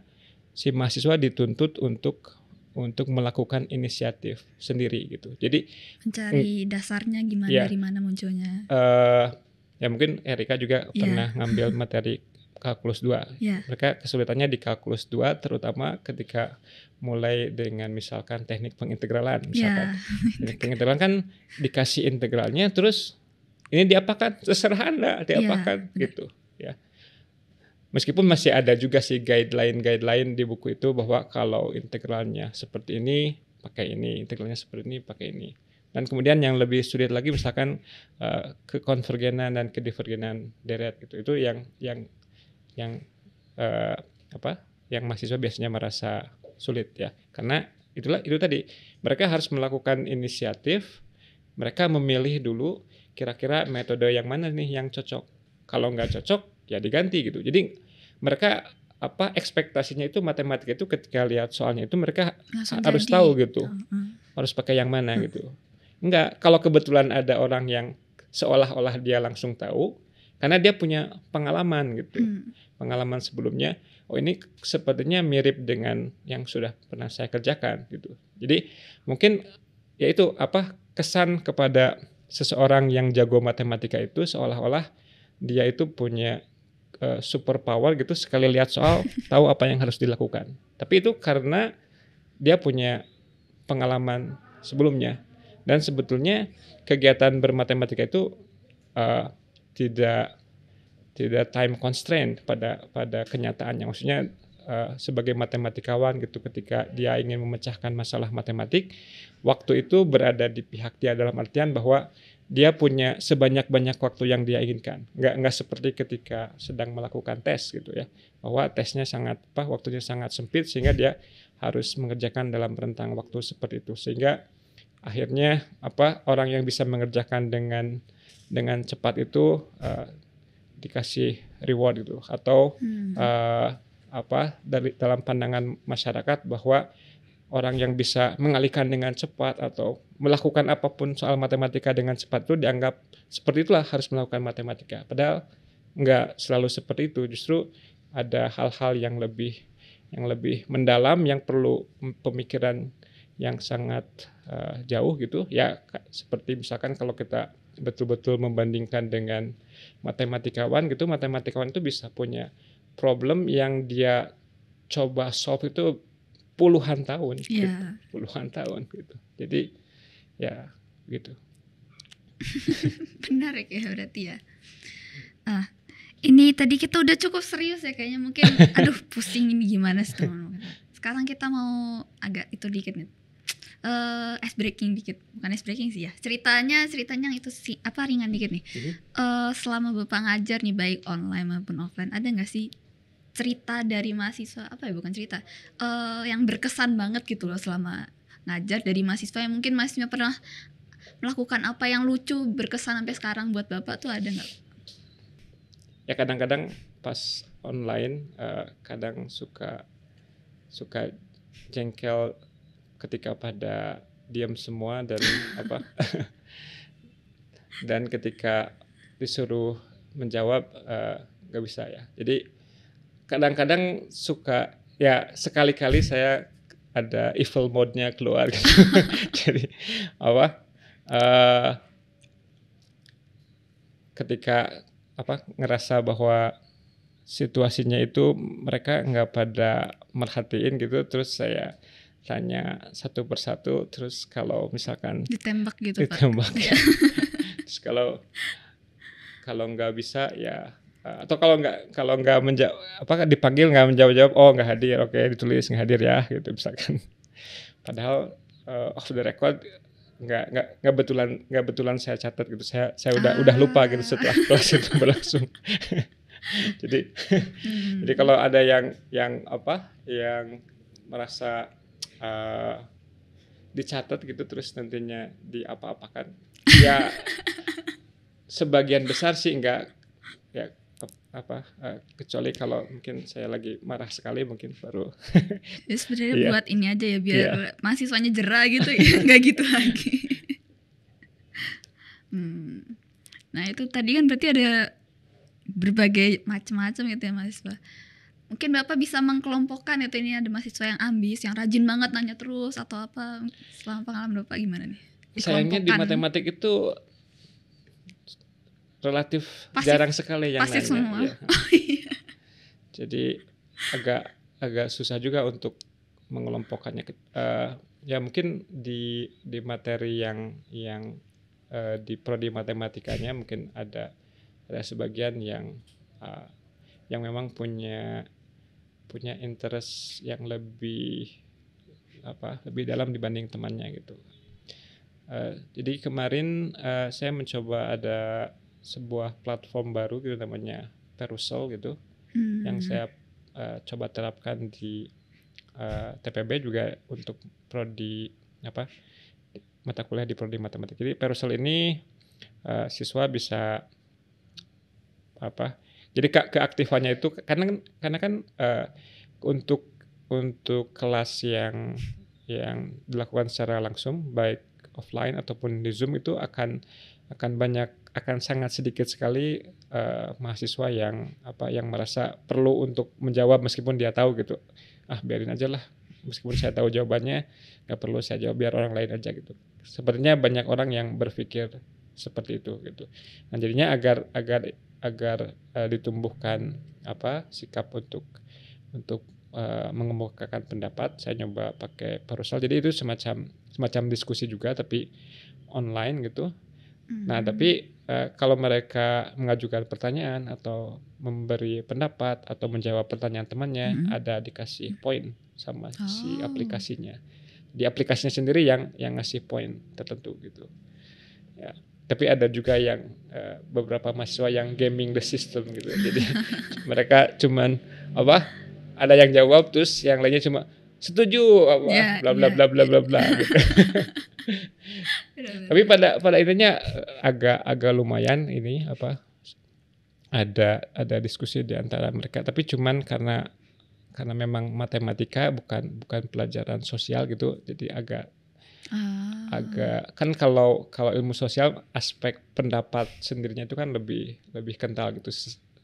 si mahasiswa dituntut untuk untuk melakukan inisiatif sendiri gitu. Jadi mencari mm, dasarnya gimana ya, dari mana munculnya. Uh, ya mungkin Erika juga yeah. pernah ngambil materi kalkulus 2. Yeah. Mereka kesulitannya di kalkulus 2 terutama ketika mulai dengan misalkan teknik pengintegralan iya. misalkan. Yeah. pengintegralan kan dikasih integralnya terus ini diapakan Sederhana Anda iya, diapakan yeah. gitu. Meskipun masih ada juga sih guideline-guideline di buku itu bahwa kalau integralnya seperti ini, pakai ini, integralnya seperti ini, pakai ini. Dan kemudian yang lebih sulit lagi misalkan uh, eh, kekonvergenan dan kedivergenan deret gitu. Itu yang yang yang uh, apa? yang mahasiswa biasanya merasa sulit ya. Karena itulah itu tadi mereka harus melakukan inisiatif, mereka memilih dulu kira-kira metode yang mana nih yang cocok. Kalau nggak cocok, ya diganti gitu. Jadi mereka apa ekspektasinya itu matematika itu ketika lihat soalnya itu mereka Langsung harus jadi. tahu gitu. Uh Harus pakai yang mana hmm. gitu. Enggak, kalau kebetulan ada orang yang seolah-olah dia langsung tahu karena dia punya pengalaman gitu. Hmm. Pengalaman sebelumnya, oh ini sepertinya mirip dengan yang sudah pernah saya kerjakan gitu. Jadi mungkin ya itu apa kesan kepada seseorang yang jago matematika itu seolah-olah dia itu punya uh, superpower gitu sekali lihat soal tahu apa yang harus dilakukan. Tapi itu karena dia punya pengalaman sebelumnya dan sebetulnya kegiatan bermatematika itu uh, tidak tidak time constraint pada pada kenyataannya. Maksudnya Uh, sebagai matematikawan gitu ketika dia ingin memecahkan masalah matematik waktu itu berada di pihak dia dalam artian bahwa dia punya sebanyak-banyak waktu yang dia inginkan. Nggak nggak seperti ketika sedang melakukan tes gitu ya, bahwa tesnya sangat apa waktunya sangat sempit sehingga dia harus mengerjakan dalam rentang waktu seperti itu sehingga akhirnya apa orang yang bisa mengerjakan dengan dengan cepat itu uh, dikasih reward gitu atau hmm. uh, apa dari dalam pandangan masyarakat bahwa orang yang bisa mengalihkan dengan cepat atau melakukan apapun soal matematika dengan cepat itu dianggap seperti itulah harus melakukan matematika. Padahal nggak selalu seperti itu. Justru ada hal-hal yang lebih yang lebih mendalam yang perlu pemikiran yang sangat uh, jauh gitu. Ya seperti misalkan kalau kita betul-betul membandingkan dengan matematikawan gitu, matematikawan itu bisa punya problem yang dia coba solve itu puluhan tahun, yeah. gitu. puluhan tahun gitu. Jadi ya gitu. Menarik ya berarti ya. Ah, ini tadi kita udah cukup serius ya kayaknya mungkin. Aduh pusing ini gimana sih teman-teman. Sekarang kita mau agak itu dikit nih. Uh, eh, ice breaking dikit bukan ice breaking sih ya ceritanya ceritanya itu si apa ringan dikit nih uh, selama bapak ngajar nih baik online maupun offline ada nggak sih cerita dari mahasiswa apa ya bukan cerita uh, yang berkesan banget gitu loh selama ngajar dari mahasiswa yang mungkin mahasiswa pernah melakukan apa yang lucu berkesan sampai sekarang buat bapak tuh ada nggak? Ya kadang-kadang pas online uh, kadang suka suka jengkel ketika pada diam semua dan apa dan ketika disuruh menjawab eh, nggak uh, gak bisa ya jadi kadang-kadang suka ya sekali-kali saya ada evil mode-nya keluar gitu. jadi apa uh, ketika apa ngerasa bahwa situasinya itu mereka nggak pada merhatiin gitu terus saya tanya satu persatu terus kalau misalkan ditembak gitu ditembak Pak. Ya. terus kalau kalau nggak bisa ya Eh, atau kalau nggak kalau nggak menjawab apa dipanggil nggak menjawab-jawab oh nggak hadir oke okay, ditulis nggak hadir ya gitu misalkan padahal uh, off the record nggak nggak nggak betulan nggak betulan saya catat gitu saya saya udah ah. udah lupa gitu ah. setelah kelas itu berlangsung jadi hmm. jadi kalau ada yang yang apa yang merasa uh, dicatat gitu terus nantinya di apa apakan ya sebagian besar sih enggak ya apa uh, kecuali kalau mungkin saya lagi marah sekali mungkin baru ya, sebenarnya yeah. buat ini aja ya biar yeah. mahasiswanya jerah gitu ya, nggak gitu lagi hmm. nah itu tadi kan berarti ada berbagai macam-macam gitu ya mahasiswa mungkin bapak bisa mengkelompokkan itu ya, ini ada mahasiswa yang ambis yang rajin banget nanya terus atau apa selama pengalaman bapak gimana nih sayangnya di matematik itu relatif pasif. jarang sekali yang pasif lainnya. semua. Ya. Jadi agak agak susah juga untuk mengelompokkannya. Uh, ya mungkin di di materi yang yang uh, di prodi matematikanya mungkin ada ada sebagian yang uh, yang memang punya punya interest yang lebih apa lebih dalam dibanding temannya gitu. Uh, jadi kemarin uh, saya mencoba ada sebuah platform baru gitu namanya Perusel gitu hmm. yang saya uh, coba terapkan di uh, eh, TPB juga untuk prodi apa mata kuliah di prodi matematik. Jadi Perusel ini uh, siswa bisa apa? Jadi ke keaktifannya itu karena karena kan uh, untuk untuk kelas yang yang dilakukan secara langsung baik offline ataupun di Zoom itu akan akan banyak akan sangat sedikit sekali uh, mahasiswa yang apa yang merasa perlu untuk menjawab meskipun dia tahu gitu ah biarin aja lah meskipun saya tahu jawabannya nggak perlu saya jawab biar orang lain aja gitu sepertinya banyak orang yang berpikir seperti itu gitu nah jadinya agar agar agar uh, ditumbuhkan apa sikap untuk untuk uh, mengemukakan pendapat saya nyoba pakai perusal jadi itu semacam semacam diskusi juga tapi online gitu nah mm -hmm. tapi Eh, kalau mereka mengajukan pertanyaan atau memberi pendapat atau menjawab pertanyaan temannya -hmm. ada dikasih poin sama oh. si aplikasinya di aplikasinya sendiri yang yang ngasih poin tertentu gitu ya tapi ada juga yang uh, beberapa mahasiswa yang gaming the system gitu jadi mereka cuman apa ada yang jawab terus yang lainnya cuma setuju apa yeah, ya. bla bla bla bla bla bla. Tapi pada pada intinya eh, agak agak lumayan ini apa ada ada diskusi di antara mereka tapi cuman karena karena memang matematika bukan bukan pelajaran sosial gitu jadi agak ah. agak kan kalau kalau ilmu sosial aspek pendapat sendirinya itu kan lebih lebih kental gitu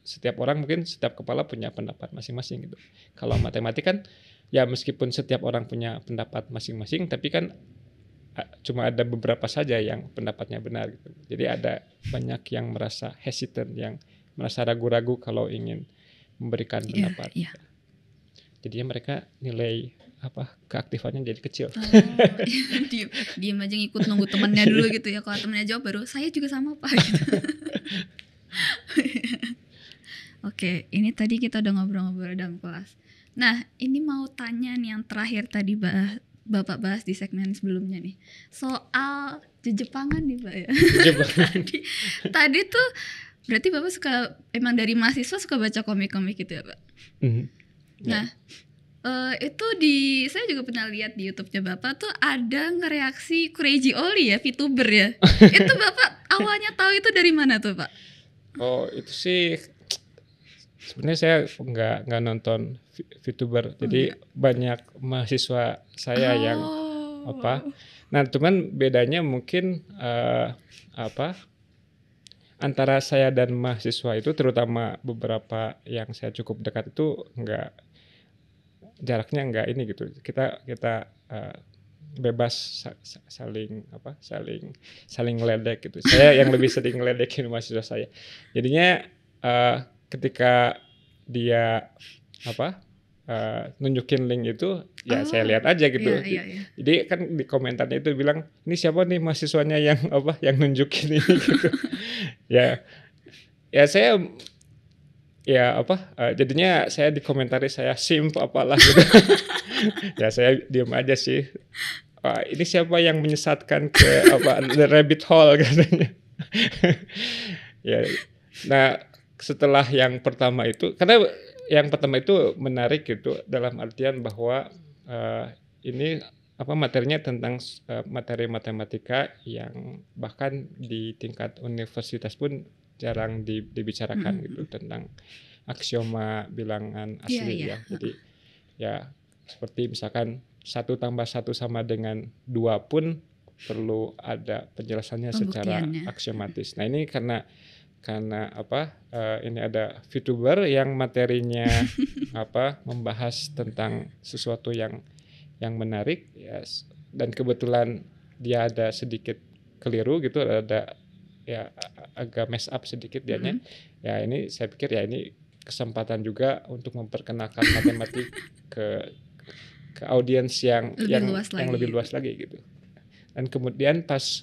setiap orang mungkin setiap kepala punya pendapat masing-masing gitu kalau matematik kan ya meskipun setiap orang punya pendapat masing-masing tapi kan cuma ada beberapa saja yang pendapatnya benar gitu. Jadi ada banyak yang merasa hesitant yang merasa ragu-ragu kalau ingin memberikan iya, pendapat. Yeah, yeah. jadi mereka nilai apa keaktifannya jadi kecil. Oh, iya. diem, aja ngikut nunggu temannya dulu gitu ya. Kalau temannya jawab baru saya juga sama pak. Gitu. Oke, ini tadi kita udah ngobrol-ngobrol dalam kelas. Nah, ini mau tanya nih yang terakhir tadi bah eh, Bapak bahas di segmen sebelumnya nih. Soal jejepangan nih, Pak ya. tadi, tadi tuh berarti Bapak suka emang dari mahasiswa suka baca komik-komik gitu ya, Pak? Mm -hmm. Ya. Nah, yeah. uh, itu di saya juga pernah lihat di YouTube-nya Bapak tuh ada ngereaksi crazy Oli ya, VTuber ya. itu Bapak awalnya tahu itu dari mana tuh, Pak? Oh, itu sih sebenarnya saya nggak nggak nonton VTuber. Oh, jadi iya. banyak mahasiswa saya oh. yang apa. Nah, cuman bedanya mungkin uh, apa? antara saya dan mahasiswa itu terutama beberapa yang saya cukup dekat itu nggak jaraknya nggak ini gitu kita kita uh, bebas saling apa saling saling ledek gitu saya yang lebih sering ledekin mahasiswa saya jadinya uh, ketika dia apa uh, nunjukin link itu ya oh. saya lihat aja gitu. Yeah, yeah, yeah. Jadi kan di komentarnya itu bilang ini siapa nih mahasiswanya yang apa yang nunjukin ini gitu. ya ya saya ya apa uh, jadinya saya di komentari saya simp apalah gitu. ya saya diem aja sih. Uh, ini siapa yang menyesatkan ke apa the rabbit hole katanya. ya. Nah, setelah yang pertama itu karena yang pertama itu menarik gitu dalam artian bahwa uh, ini apa materinya tentang uh, materi matematika yang bahkan di tingkat universitas pun jarang di, dibicarakan hmm gitu tentang aksioma bilangan iya, asli yeah, yeah. ya jadi ya seperti misalkan satu tambah satu sama dengan dua pun perlu ada penjelasannya secara aksiomatis. Nah ini karena karena apa uh, ini ada youtuber yang materinya apa membahas tentang sesuatu yang yang menarik ya yes. dan kebetulan dia ada sedikit keliru gitu ada ya agak mess up sedikit dianya mm -hmm. ya ini saya pikir ya ini kesempatan juga untuk memperkenalkan matematik ke ke audiens yang lebih yang luas yang lagi. lebih luas lagi gitu dan kemudian pas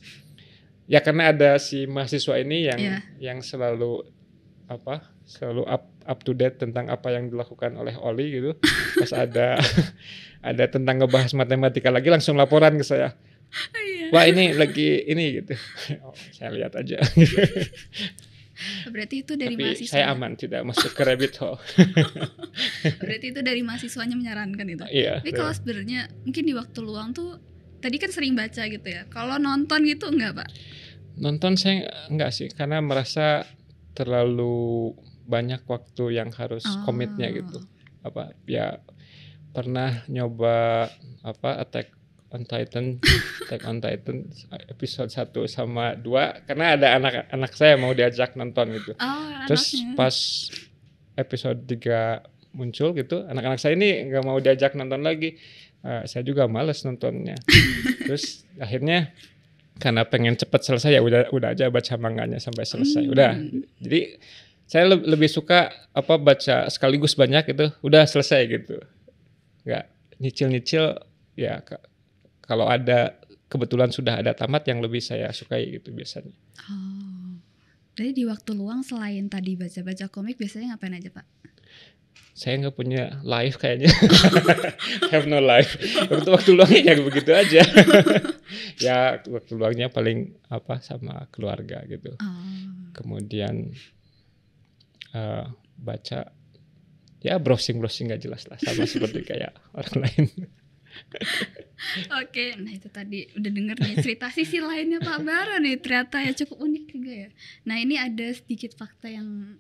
ya karena ada si mahasiswa ini yang yeah. yang selalu apa selalu up up to date tentang apa yang dilakukan oleh Oli gitu pas ada ada tentang ngebahas matematika lagi langsung laporan ke saya iya. wah ini lagi ini gitu oh, saya lihat aja Berarti itu dari Tapi mahasiswa. Saya aman tidak masuk ke rabbit hole. Berarti itu dari mahasiswanya menyarankan itu. Iya. Tapi kalau sebenarnya mungkin di waktu luang tuh tadi kan sering baca gitu ya. Kalau nonton gitu enggak, Pak? Nonton saya enggak sih karena merasa terlalu banyak waktu yang harus oh. komitnya gitu. Apa ya pernah nyoba apa Attack on Titan, Attack on Titan episode 1 sama 2 karena ada anak-anak saya mau diajak nonton gitu. Oh, Terus anaknya. pas episode 3 muncul gitu anak-anak saya ini nggak mau diajak nonton lagi uh, saya juga males nontonnya terus akhirnya karena pengen cepat selesai ya udah udah aja baca manganya sampai selesai hmm. udah jadi saya le lebih suka apa baca sekaligus banyak itu udah selesai gitu nggak nyicil nyicil ya kalau ada kebetulan sudah ada tamat yang lebih saya sukai gitu biasanya oh. Jadi di waktu luang selain tadi baca-baca komik biasanya ngapain aja pak? saya nggak punya life kayaknya have no life waktu waktu luangnya ya begitu aja ya waktu luangnya paling apa sama keluarga gitu oh. kemudian uh, baca ya browsing browsing nggak jelas lah sama seperti kayak orang lain Oke, nah itu tadi udah denger nih cerita sisi lainnya Pak Bara nih ternyata ya cukup unik juga ya. Nah ini ada sedikit fakta yang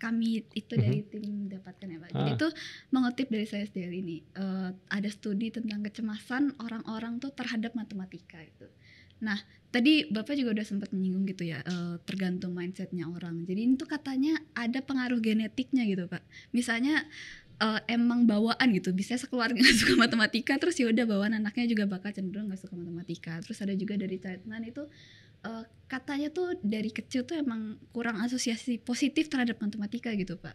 kami itu dari mm-hmm. tim dapatkan ya Pak. Jadi ah. itu mengutip dari saya sendiri ini uh, eh, ada studi tentang kecemasan orang-orang tuh terhadap matematika itu. Nah, tadi Bapak juga udah sempat menyinggung gitu ya, uh, tergantung mindsetnya orang. Jadi itu katanya ada pengaruh genetiknya gitu Pak. Misalnya uh, emang bawaan gitu, bisa sekeluarga nggak suka matematika, terus ya udah bawaan anaknya juga bakal cenderung nggak suka matematika. Terus ada juga dari Chatman itu uh, katanya tuh dari kecil tuh emang kurang asosiasi positif terhadap matematika gitu pak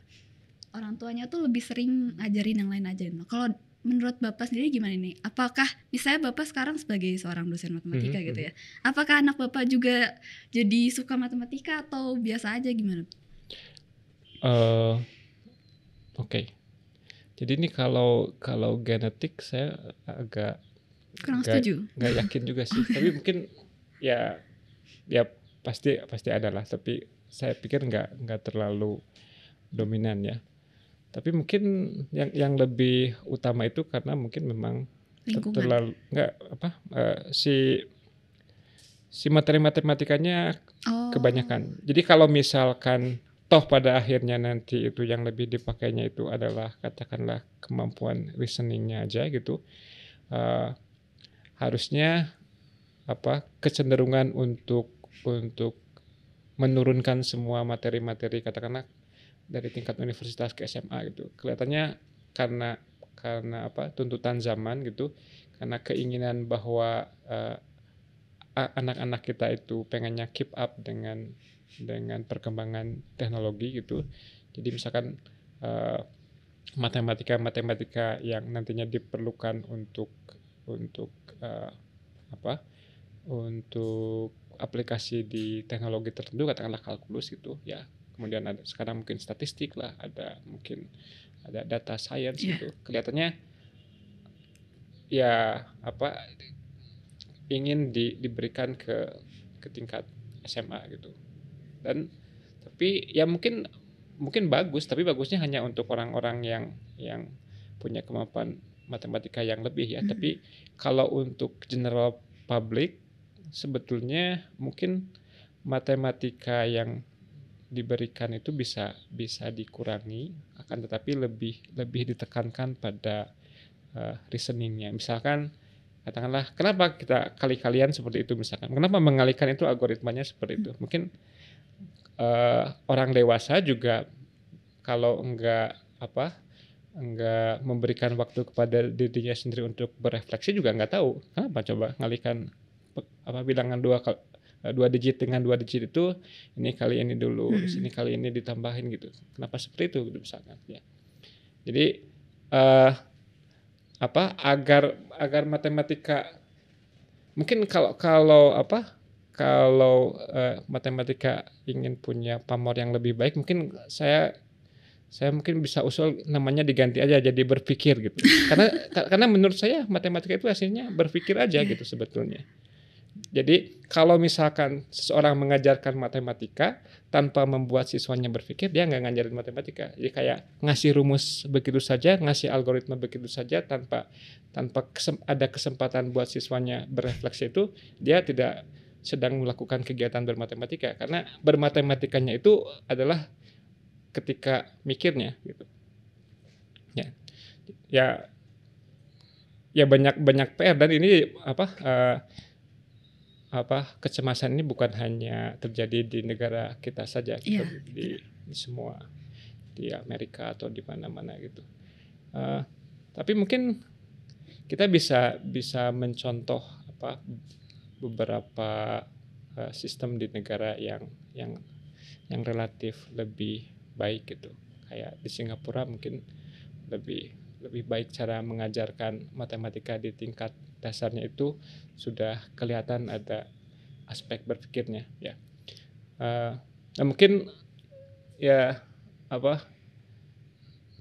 orang tuanya tuh lebih sering ngajarin yang lain aja nah, kalau menurut bapak sendiri gimana nih apakah misalnya bapak sekarang sebagai seorang dosen matematika hmm gitu mhm. ya apakah anak bapak juga jadi suka matematika atau biasa aja gimana uh, oke okay. jadi ini kalau kalau genetik saya agak kurang setuju nggak yakin juga sih tapi mungkin ya ya pasti pasti ada lah tapi saya pikir nggak nggak terlalu dominan ya tapi mungkin yang yang lebih utama itu karena mungkin memang Lingkungan. terlalu nggak apa uh, si si materi matematikanya oh. kebanyakan jadi kalau misalkan toh pada akhirnya nanti itu yang lebih dipakainya itu adalah katakanlah kemampuan reasoningnya aja gitu uh, harusnya apa kecenderungan untuk untuk menurunkan semua materi-materi katakanlah dari tingkat universitas ke SMA gitu. Kelihatannya karena karena apa tuntutan zaman gitu, karena keinginan bahwa eh, anak anak-anak kita itu pengennya keep up dengan dengan perkembangan teknologi gitu. Jadi misalkan eh, matematika-matematika uh, yang nantinya diperlukan untuk untuk uh, apa untuk aplikasi di teknologi tertentu katakanlah kalkulus gitu ya kemudian ada sekarang mungkin statistik lah ada mungkin ada data science yeah. gitu kelihatannya ya apa ingin di, diberikan ke ke tingkat SMA gitu dan tapi ya mungkin mungkin bagus tapi bagusnya hanya untuk orang-orang yang yang punya kemampuan matematika yang lebih ya mm -hmm. tapi kalau untuk general public sebetulnya mungkin matematika yang diberikan itu bisa bisa dikurangi akan tetapi lebih lebih ditekankan pada uh, reasoningnya misalkan katakanlah kenapa kita kali-kalian seperti itu misalkan kenapa mengalihkan itu algoritmanya seperti itu hmm. mungkin uh, orang dewasa juga kalau enggak apa enggak memberikan waktu kepada dirinya sendiri untuk berefleksi juga enggak tahu kenapa coba ngalihkan apa bilangan dua eh, dua digit dengan dua digit itu ini kali ini dulu hmm. sini kali ini ditambahin gitu kenapa seperti itu gitu misalkan ya jadi uh, apa agar agar matematika mungkin kalau kalau apa kalau uh, matematika ingin punya pamor yang lebih baik mungkin saya saya mungkin bisa usul namanya diganti aja jadi berpikir gitu karena karena menurut saya matematika itu hasilnya berpikir aja iya. gitu sebetulnya jadi kalau misalkan seseorang mengajarkan matematika tanpa membuat siswanya berpikir, dia nggak ngajarin matematika. Jadi kayak ngasih rumus begitu saja, ngasih algoritma begitu saja tanpa tanpa kesem ada kesempatan buat siswanya berefleksi itu, dia tidak sedang melakukan kegiatan bermatematika karena bermatematikanya itu adalah ketika mikirnya gitu. Ya. Ya ya banyak banyak PR dan ini apa uh, apa kecemasan ini bukan hanya terjadi di negara kita saja, kita iya, di, di semua di Amerika atau di mana-mana gitu. Uh, tapi mungkin kita bisa bisa mencontoh apa beberapa uh, sistem di negara yang yang yang relatif lebih baik gitu. Kayak di Singapura mungkin lebih lebih baik cara mengajarkan matematika di tingkat dasarnya itu sudah kelihatan ada aspek berpikirnya ya uh, nah mungkin ya apa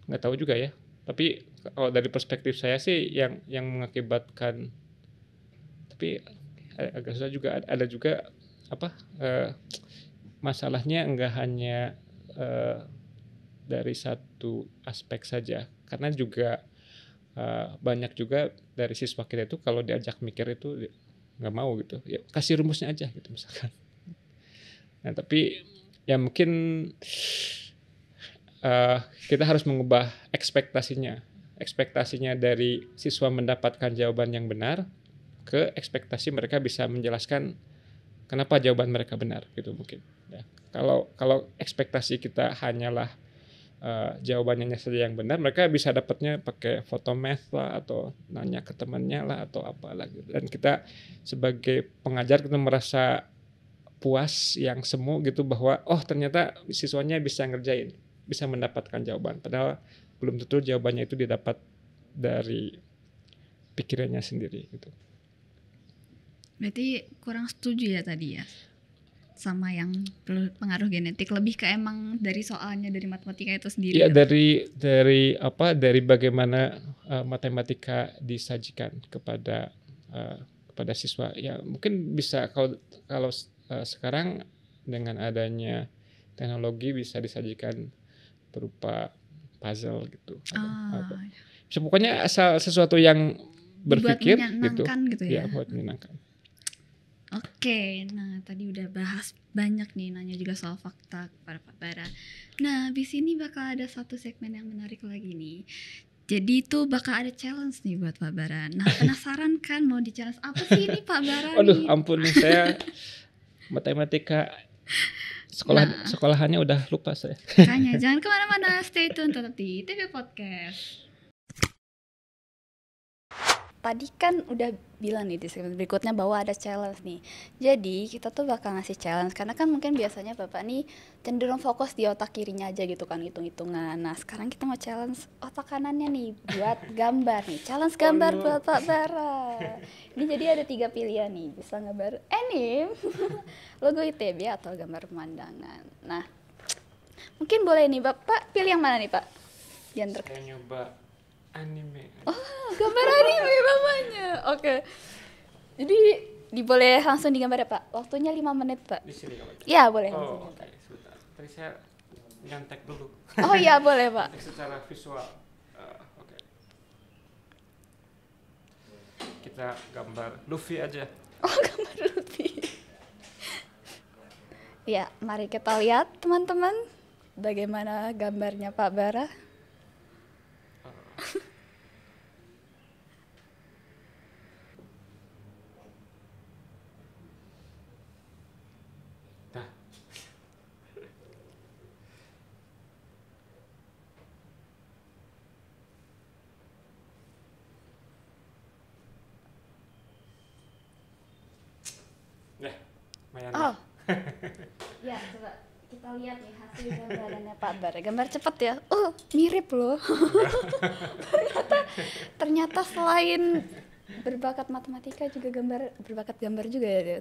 nggak tahu juga ya tapi kalau dari perspektif saya sih yang yang mengakibatkan tapi agak susah juga ada juga apa uh, masalahnya nggak hanya uh, dari satu aspek saja karena juga Eh, banyak juga dari siswa kita itu kalau diajak mikir itu nggak mau gitu ya kasih rumusnya aja gitu misalkan nah tapi ya mungkin uh, kita harus mengubah ekspektasinya ekspektasinya dari siswa mendapatkan jawaban yang benar ke ekspektasi mereka bisa menjelaskan kenapa jawaban mereka benar gitu mungkin ya. kalau kalau ekspektasi kita hanyalah uh, jawabannya saja yang benar mereka bisa dapatnya pakai math lah atau nanya ke temannya lah atau apa lagi gitu. dan kita sebagai pengajar kita merasa puas yang semu gitu bahwa oh ternyata siswanya bisa ngerjain bisa mendapatkan jawaban padahal belum tentu jawabannya itu didapat dari pikirannya sendiri gitu. Berarti kurang setuju ya tadi ya? sama yang pengaruh genetik lebih ke emang dari soalnya dari matematika itu sendiri. Iya gitu. dari dari apa dari bagaimana uh, matematika disajikan kepada uh, kepada siswa. Ya mungkin bisa kalau kalau uh, sekarang dengan adanya teknologi bisa disajikan berupa puzzle gitu. Oh. Ah. Atau, pokoknya asal sesuatu yang berpikir gitu. Gitu ya. iya, buat menyenangkan gitu, gitu ya. ya buat menyenangkan. Oke, nah tadi udah bahas banyak nih nanya juga soal fakta kepada Pak Bara. Nah, di sini bakal ada satu segmen yang menarik lagi nih. Jadi itu bakal ada challenge nih buat Pak Bara. Nah, penasaran kan mau di challenge apa sih ini Pak Bara? Waduh, ampun nih saya matematika sekolah nah, sekolahannya udah lupa saya. Makanya jangan kemana-mana, stay tune tetap di TV Podcast tadi kan udah bilang nih di segmen berikutnya bahwa ada challenge nih. Jadi kita tuh bakal ngasih challenge karena kan mungkin biasanya bapak nih cenderung fokus di otak kirinya aja gitu kan hitung-hitungan. Nah sekarang kita mau challenge otak kanannya nih buat gambar nih. Challenge gambar bapak buat Pak Bara. Ini jadi ada tiga pilihan nih bisa gambar anim eh, logo ITB atau gambar pemandangan. Nah mungkin boleh nih bapak pilih yang mana nih pak? Yang terkait. Saya nyoba anime oh gambar anime mamanya oke okay. jadi diboleh langsung digambar ya pak waktunya lima menit pak di sini kalau ya boleh oh oke okay. tadi saya nyantek dulu oh iya boleh pak Nyantek secara visual uh, oke okay. kita gambar Luffy aja oh gambar Luffy ya mari kita lihat teman-teman bagaimana gambarnya Pak Bara yeah, mày ăn Ờ Dạ, dạ vâng. kita lihat nih hasil gambarannya Pak Bar gambar cepet ya oh mirip loh ternyata ternyata selain berbakat matematika juga gambar berbakat gambar juga ya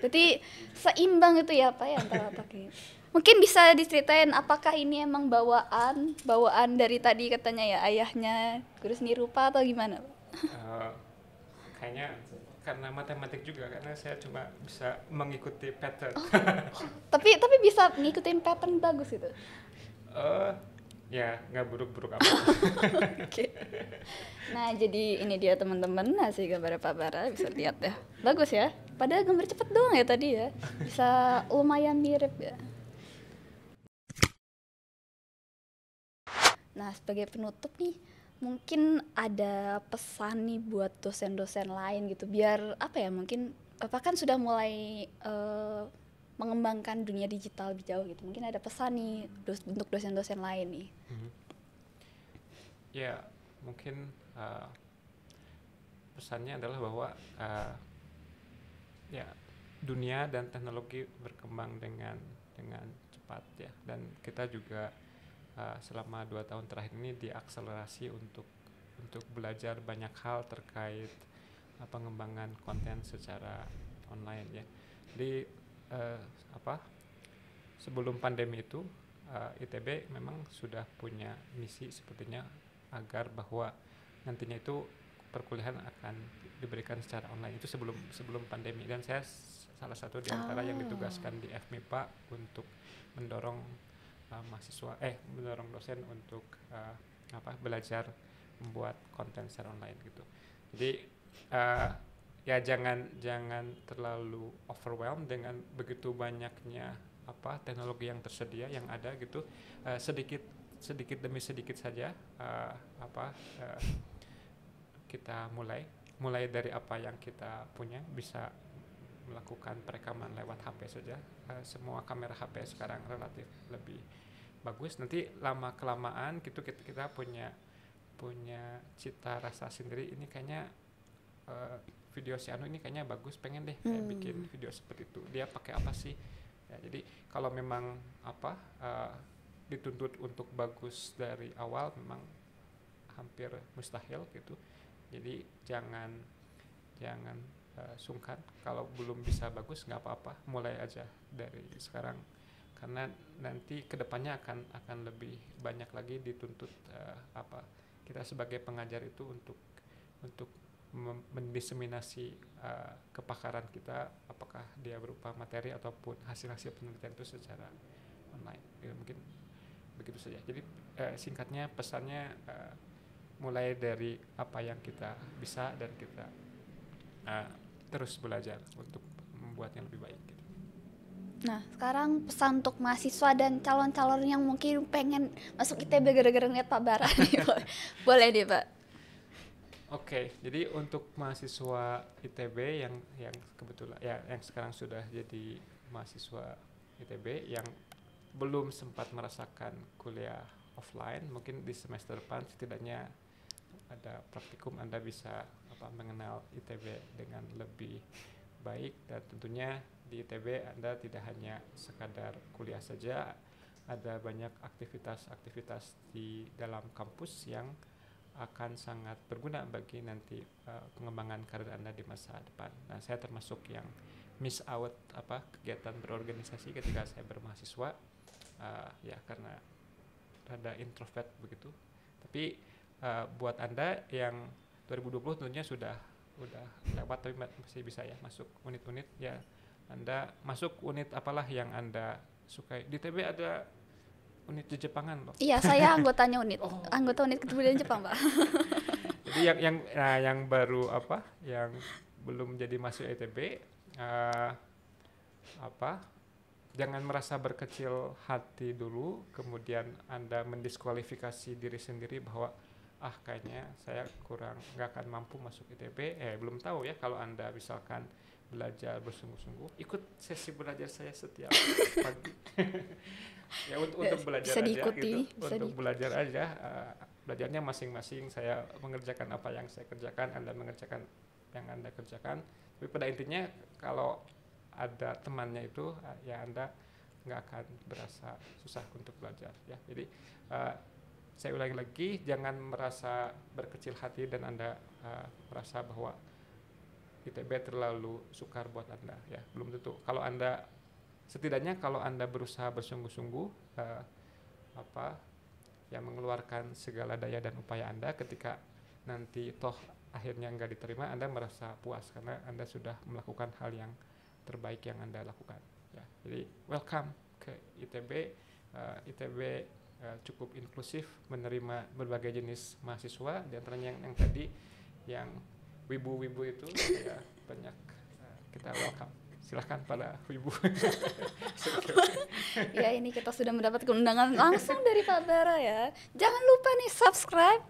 Jadi seimbang itu ya Pak ya antara pakai. mungkin bisa diceritain apakah ini emang bawaan bawaan dari tadi katanya ya ayahnya guru seni rupa atau gimana Uh, kayaknya karena matematik juga karena saya cuma bisa mengikuti pattern. Oh, tapi tapi bisa ngikutin pattern bagus Eh Uh, ya nggak buruk-buruk apa. okay. Nah jadi ini dia teman-teman hasil gambar Pak Bara bisa lihat ya bagus ya. Padahal gambar cepet doang ya tadi ya bisa lumayan mirip ya. Nah sebagai penutup nih mungkin ada pesan nih buat dosen-dosen lain gitu biar apa ya mungkin Bapak kan sudah mulai uh, mengembangkan dunia digital lebih jauh gitu mungkin ada pesan nih dos untuk dosen-dosen lain nih mm-hmm. ya yeah, mungkin uh, pesannya adalah bahwa uh, ya dunia dan teknologi berkembang dengan dengan cepat ya dan kita juga Eh, selama dua tahun terakhir ini diakselerasi untuk untuk belajar banyak hal terkait uh, pengembangan konten secara online ya. di uh, eh, apa sebelum pandemi itu uh, ITB memang sudah punya misi sepertinya agar bahwa nantinya itu perkuliahan akan diberikan secara online itu sebelum sebelum pandemi dan saya salah satu di antara oh. yang ah. ditugaskan di FMIPA untuk mendorong uh, mahasiswa eh mendorong dosen untuk uh, apa belajar membuat konten secara online gitu jadi uh, ya jangan jangan terlalu overwhelmed dengan begitu banyaknya apa teknologi yang tersedia yang ada gitu uh, sedikit sedikit demi sedikit saja uh, apa uh, kita mulai mulai dari apa yang kita punya bisa melakukan perekaman lewat HP saja. Uh, semua kamera HP sekarang relatif lebih bagus. Nanti lama kelamaan gitu kita, kita punya punya cita rasa sendiri. Ini kayaknya uh, video si Anu ini kayaknya bagus. Pengen deh hmm. bikin video seperti itu. Dia pakai apa sih? Ya, jadi kalau memang apa uh, dituntut untuk bagus dari awal memang hampir mustahil gitu. Jadi jangan jangan Eh, sungkan kalau belum bisa bagus nggak apa-apa mulai aja dari sekarang karena nanti kedepannya akan akan lebih banyak lagi dituntut uh, apa kita sebagai pengajar itu untuk untuk mendiseminasi uh, kepakaran kita apakah dia berupa materi ataupun hasil-hasil penelitian itu secara online ya, mungkin begitu saja jadi uh, singkatnya pesannya uh, mulai dari apa yang kita bisa dan kita uh, terus belajar untuk membuatnya lebih baik gitu. Nah, sekarang pesan untuk mahasiswa dan calon-calon yang mungkin pengen masuk ITB gara-gara ngeliat Pak Bara boleh deh Pak. Oke, okay, jadi untuk mahasiswa ITB yang yang kebetulan ya yang sekarang sudah jadi mahasiswa ITB yang belum sempat merasakan kuliah offline, mungkin di semester depan setidaknya ada praktikum Anda bisa apa mengenal ITB dengan lebih baik dan tentunya di ITB Anda tidak hanya sekadar kuliah saja ada banyak aktivitas-aktivitas di dalam kampus yang akan sangat berguna bagi nanti uh, pengembangan karir Anda di masa depan. Nah, saya termasuk yang miss out apa kegiatan berorganisasi ketika saya bermahasiswa uh, ya karena rada introvert begitu. Tapi uh, buat Anda yang 2020 tentunya sudah udah lewat tapi masih bisa ya masuk unit-unit ya anda masuk unit apalah yang anda sukai di TB ada unit di Jepangan loh iya saya anggotanya unit oh. anggota unit kebudayaan Jepang pak jadi yang yang nah, yang baru apa yang belum jadi masuk ITB uh, eh, apa jangan merasa berkecil hati dulu kemudian anda mendiskualifikasi diri sendiri bahwa ah kayaknya saya kurang nggak akan mampu masuk ITB eh belum tahu ya kalau anda misalkan belajar bersungguh-sungguh ikut sesi belajar saya setiap pagi ya untuk, untuk belajar bisa diikuti, aja gitu untuk diikuti. belajar aja uh, belajarnya masing-masing saya mengerjakan apa yang saya kerjakan anda mengerjakan yang anda kerjakan tapi pada intinya kalau ada temannya itu eh, ya anda nggak akan berasa susah untuk belajar ya jadi uh, saya ulangi lagi jangan merasa berkecil hati dan anda uh, merasa bahwa ITB terlalu sukar buat anda ya belum tentu kalau anda setidaknya kalau anda berusaha bersungguh-sungguh uh, apa yang mengeluarkan segala daya dan upaya anda ketika nanti toh akhirnya nggak diterima anda merasa puas karena anda sudah melakukan hal yang terbaik yang anda lakukan ya jadi welcome ke ITB uh, eh, ITB Eh, cukup inklusif menerima berbagai jenis mahasiswa antaranya yang, yang tadi yang wibu-wibu itu ya banyak uh, kita welcome silahkan pada ibu ya ini kita sudah mendapat keundangan langsung dari Pak Bara ya jangan lupa nih subscribe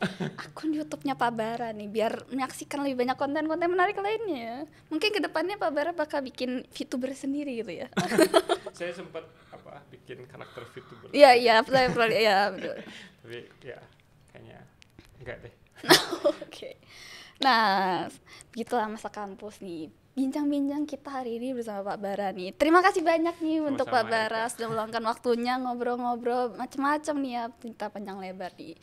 akun YouTube-nya Pak Bara nih biar menyaksikan lebih banyak konten-konten menarik lainnya mungkin kedepannya Pak Bara bakal bikin VTuber sendiri gitu ya saya sempat apa bikin karakter VTuber ya iya saya ya betul tapi ya kayaknya enggak deh oke okay. nah begitulah masa kampus nih bincang-bincang kita hari ini bersama Pak Bara nih. Terima kasih banyak nih sama untuk Pak Bara sudah meluangkan waktunya ngobrol-ngobrol macam-macam nih ya cinta panjang lebar nih.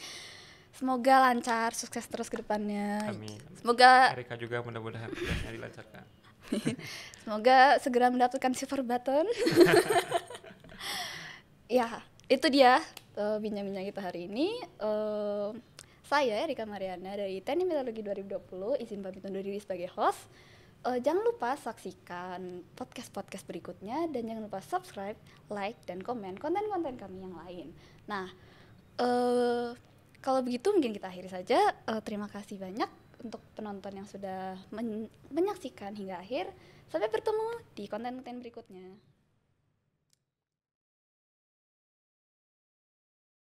Semoga lancar, sukses terus ke depannya. Amin. Semoga Erika juga mudah-mudahan lancar dilancarkan. Semoga segera mendapatkan silver button. ya, itu dia bincang eh, bincang-bincang kita hari ini. Uh, saya Erika Mariana dari Teknik Metodologi 2020 izin pamit undur diri sebagai host. Uh, jangan lupa saksikan podcast-podcast berikutnya dan jangan lupa subscribe, like, dan komen konten-konten kami yang lain. Nah, uh, kalau begitu mungkin kita akhiri saja. Uh, terima kasih banyak untuk penonton yang sudah men menyaksikan hingga akhir. Sampai bertemu di konten-konten berikutnya.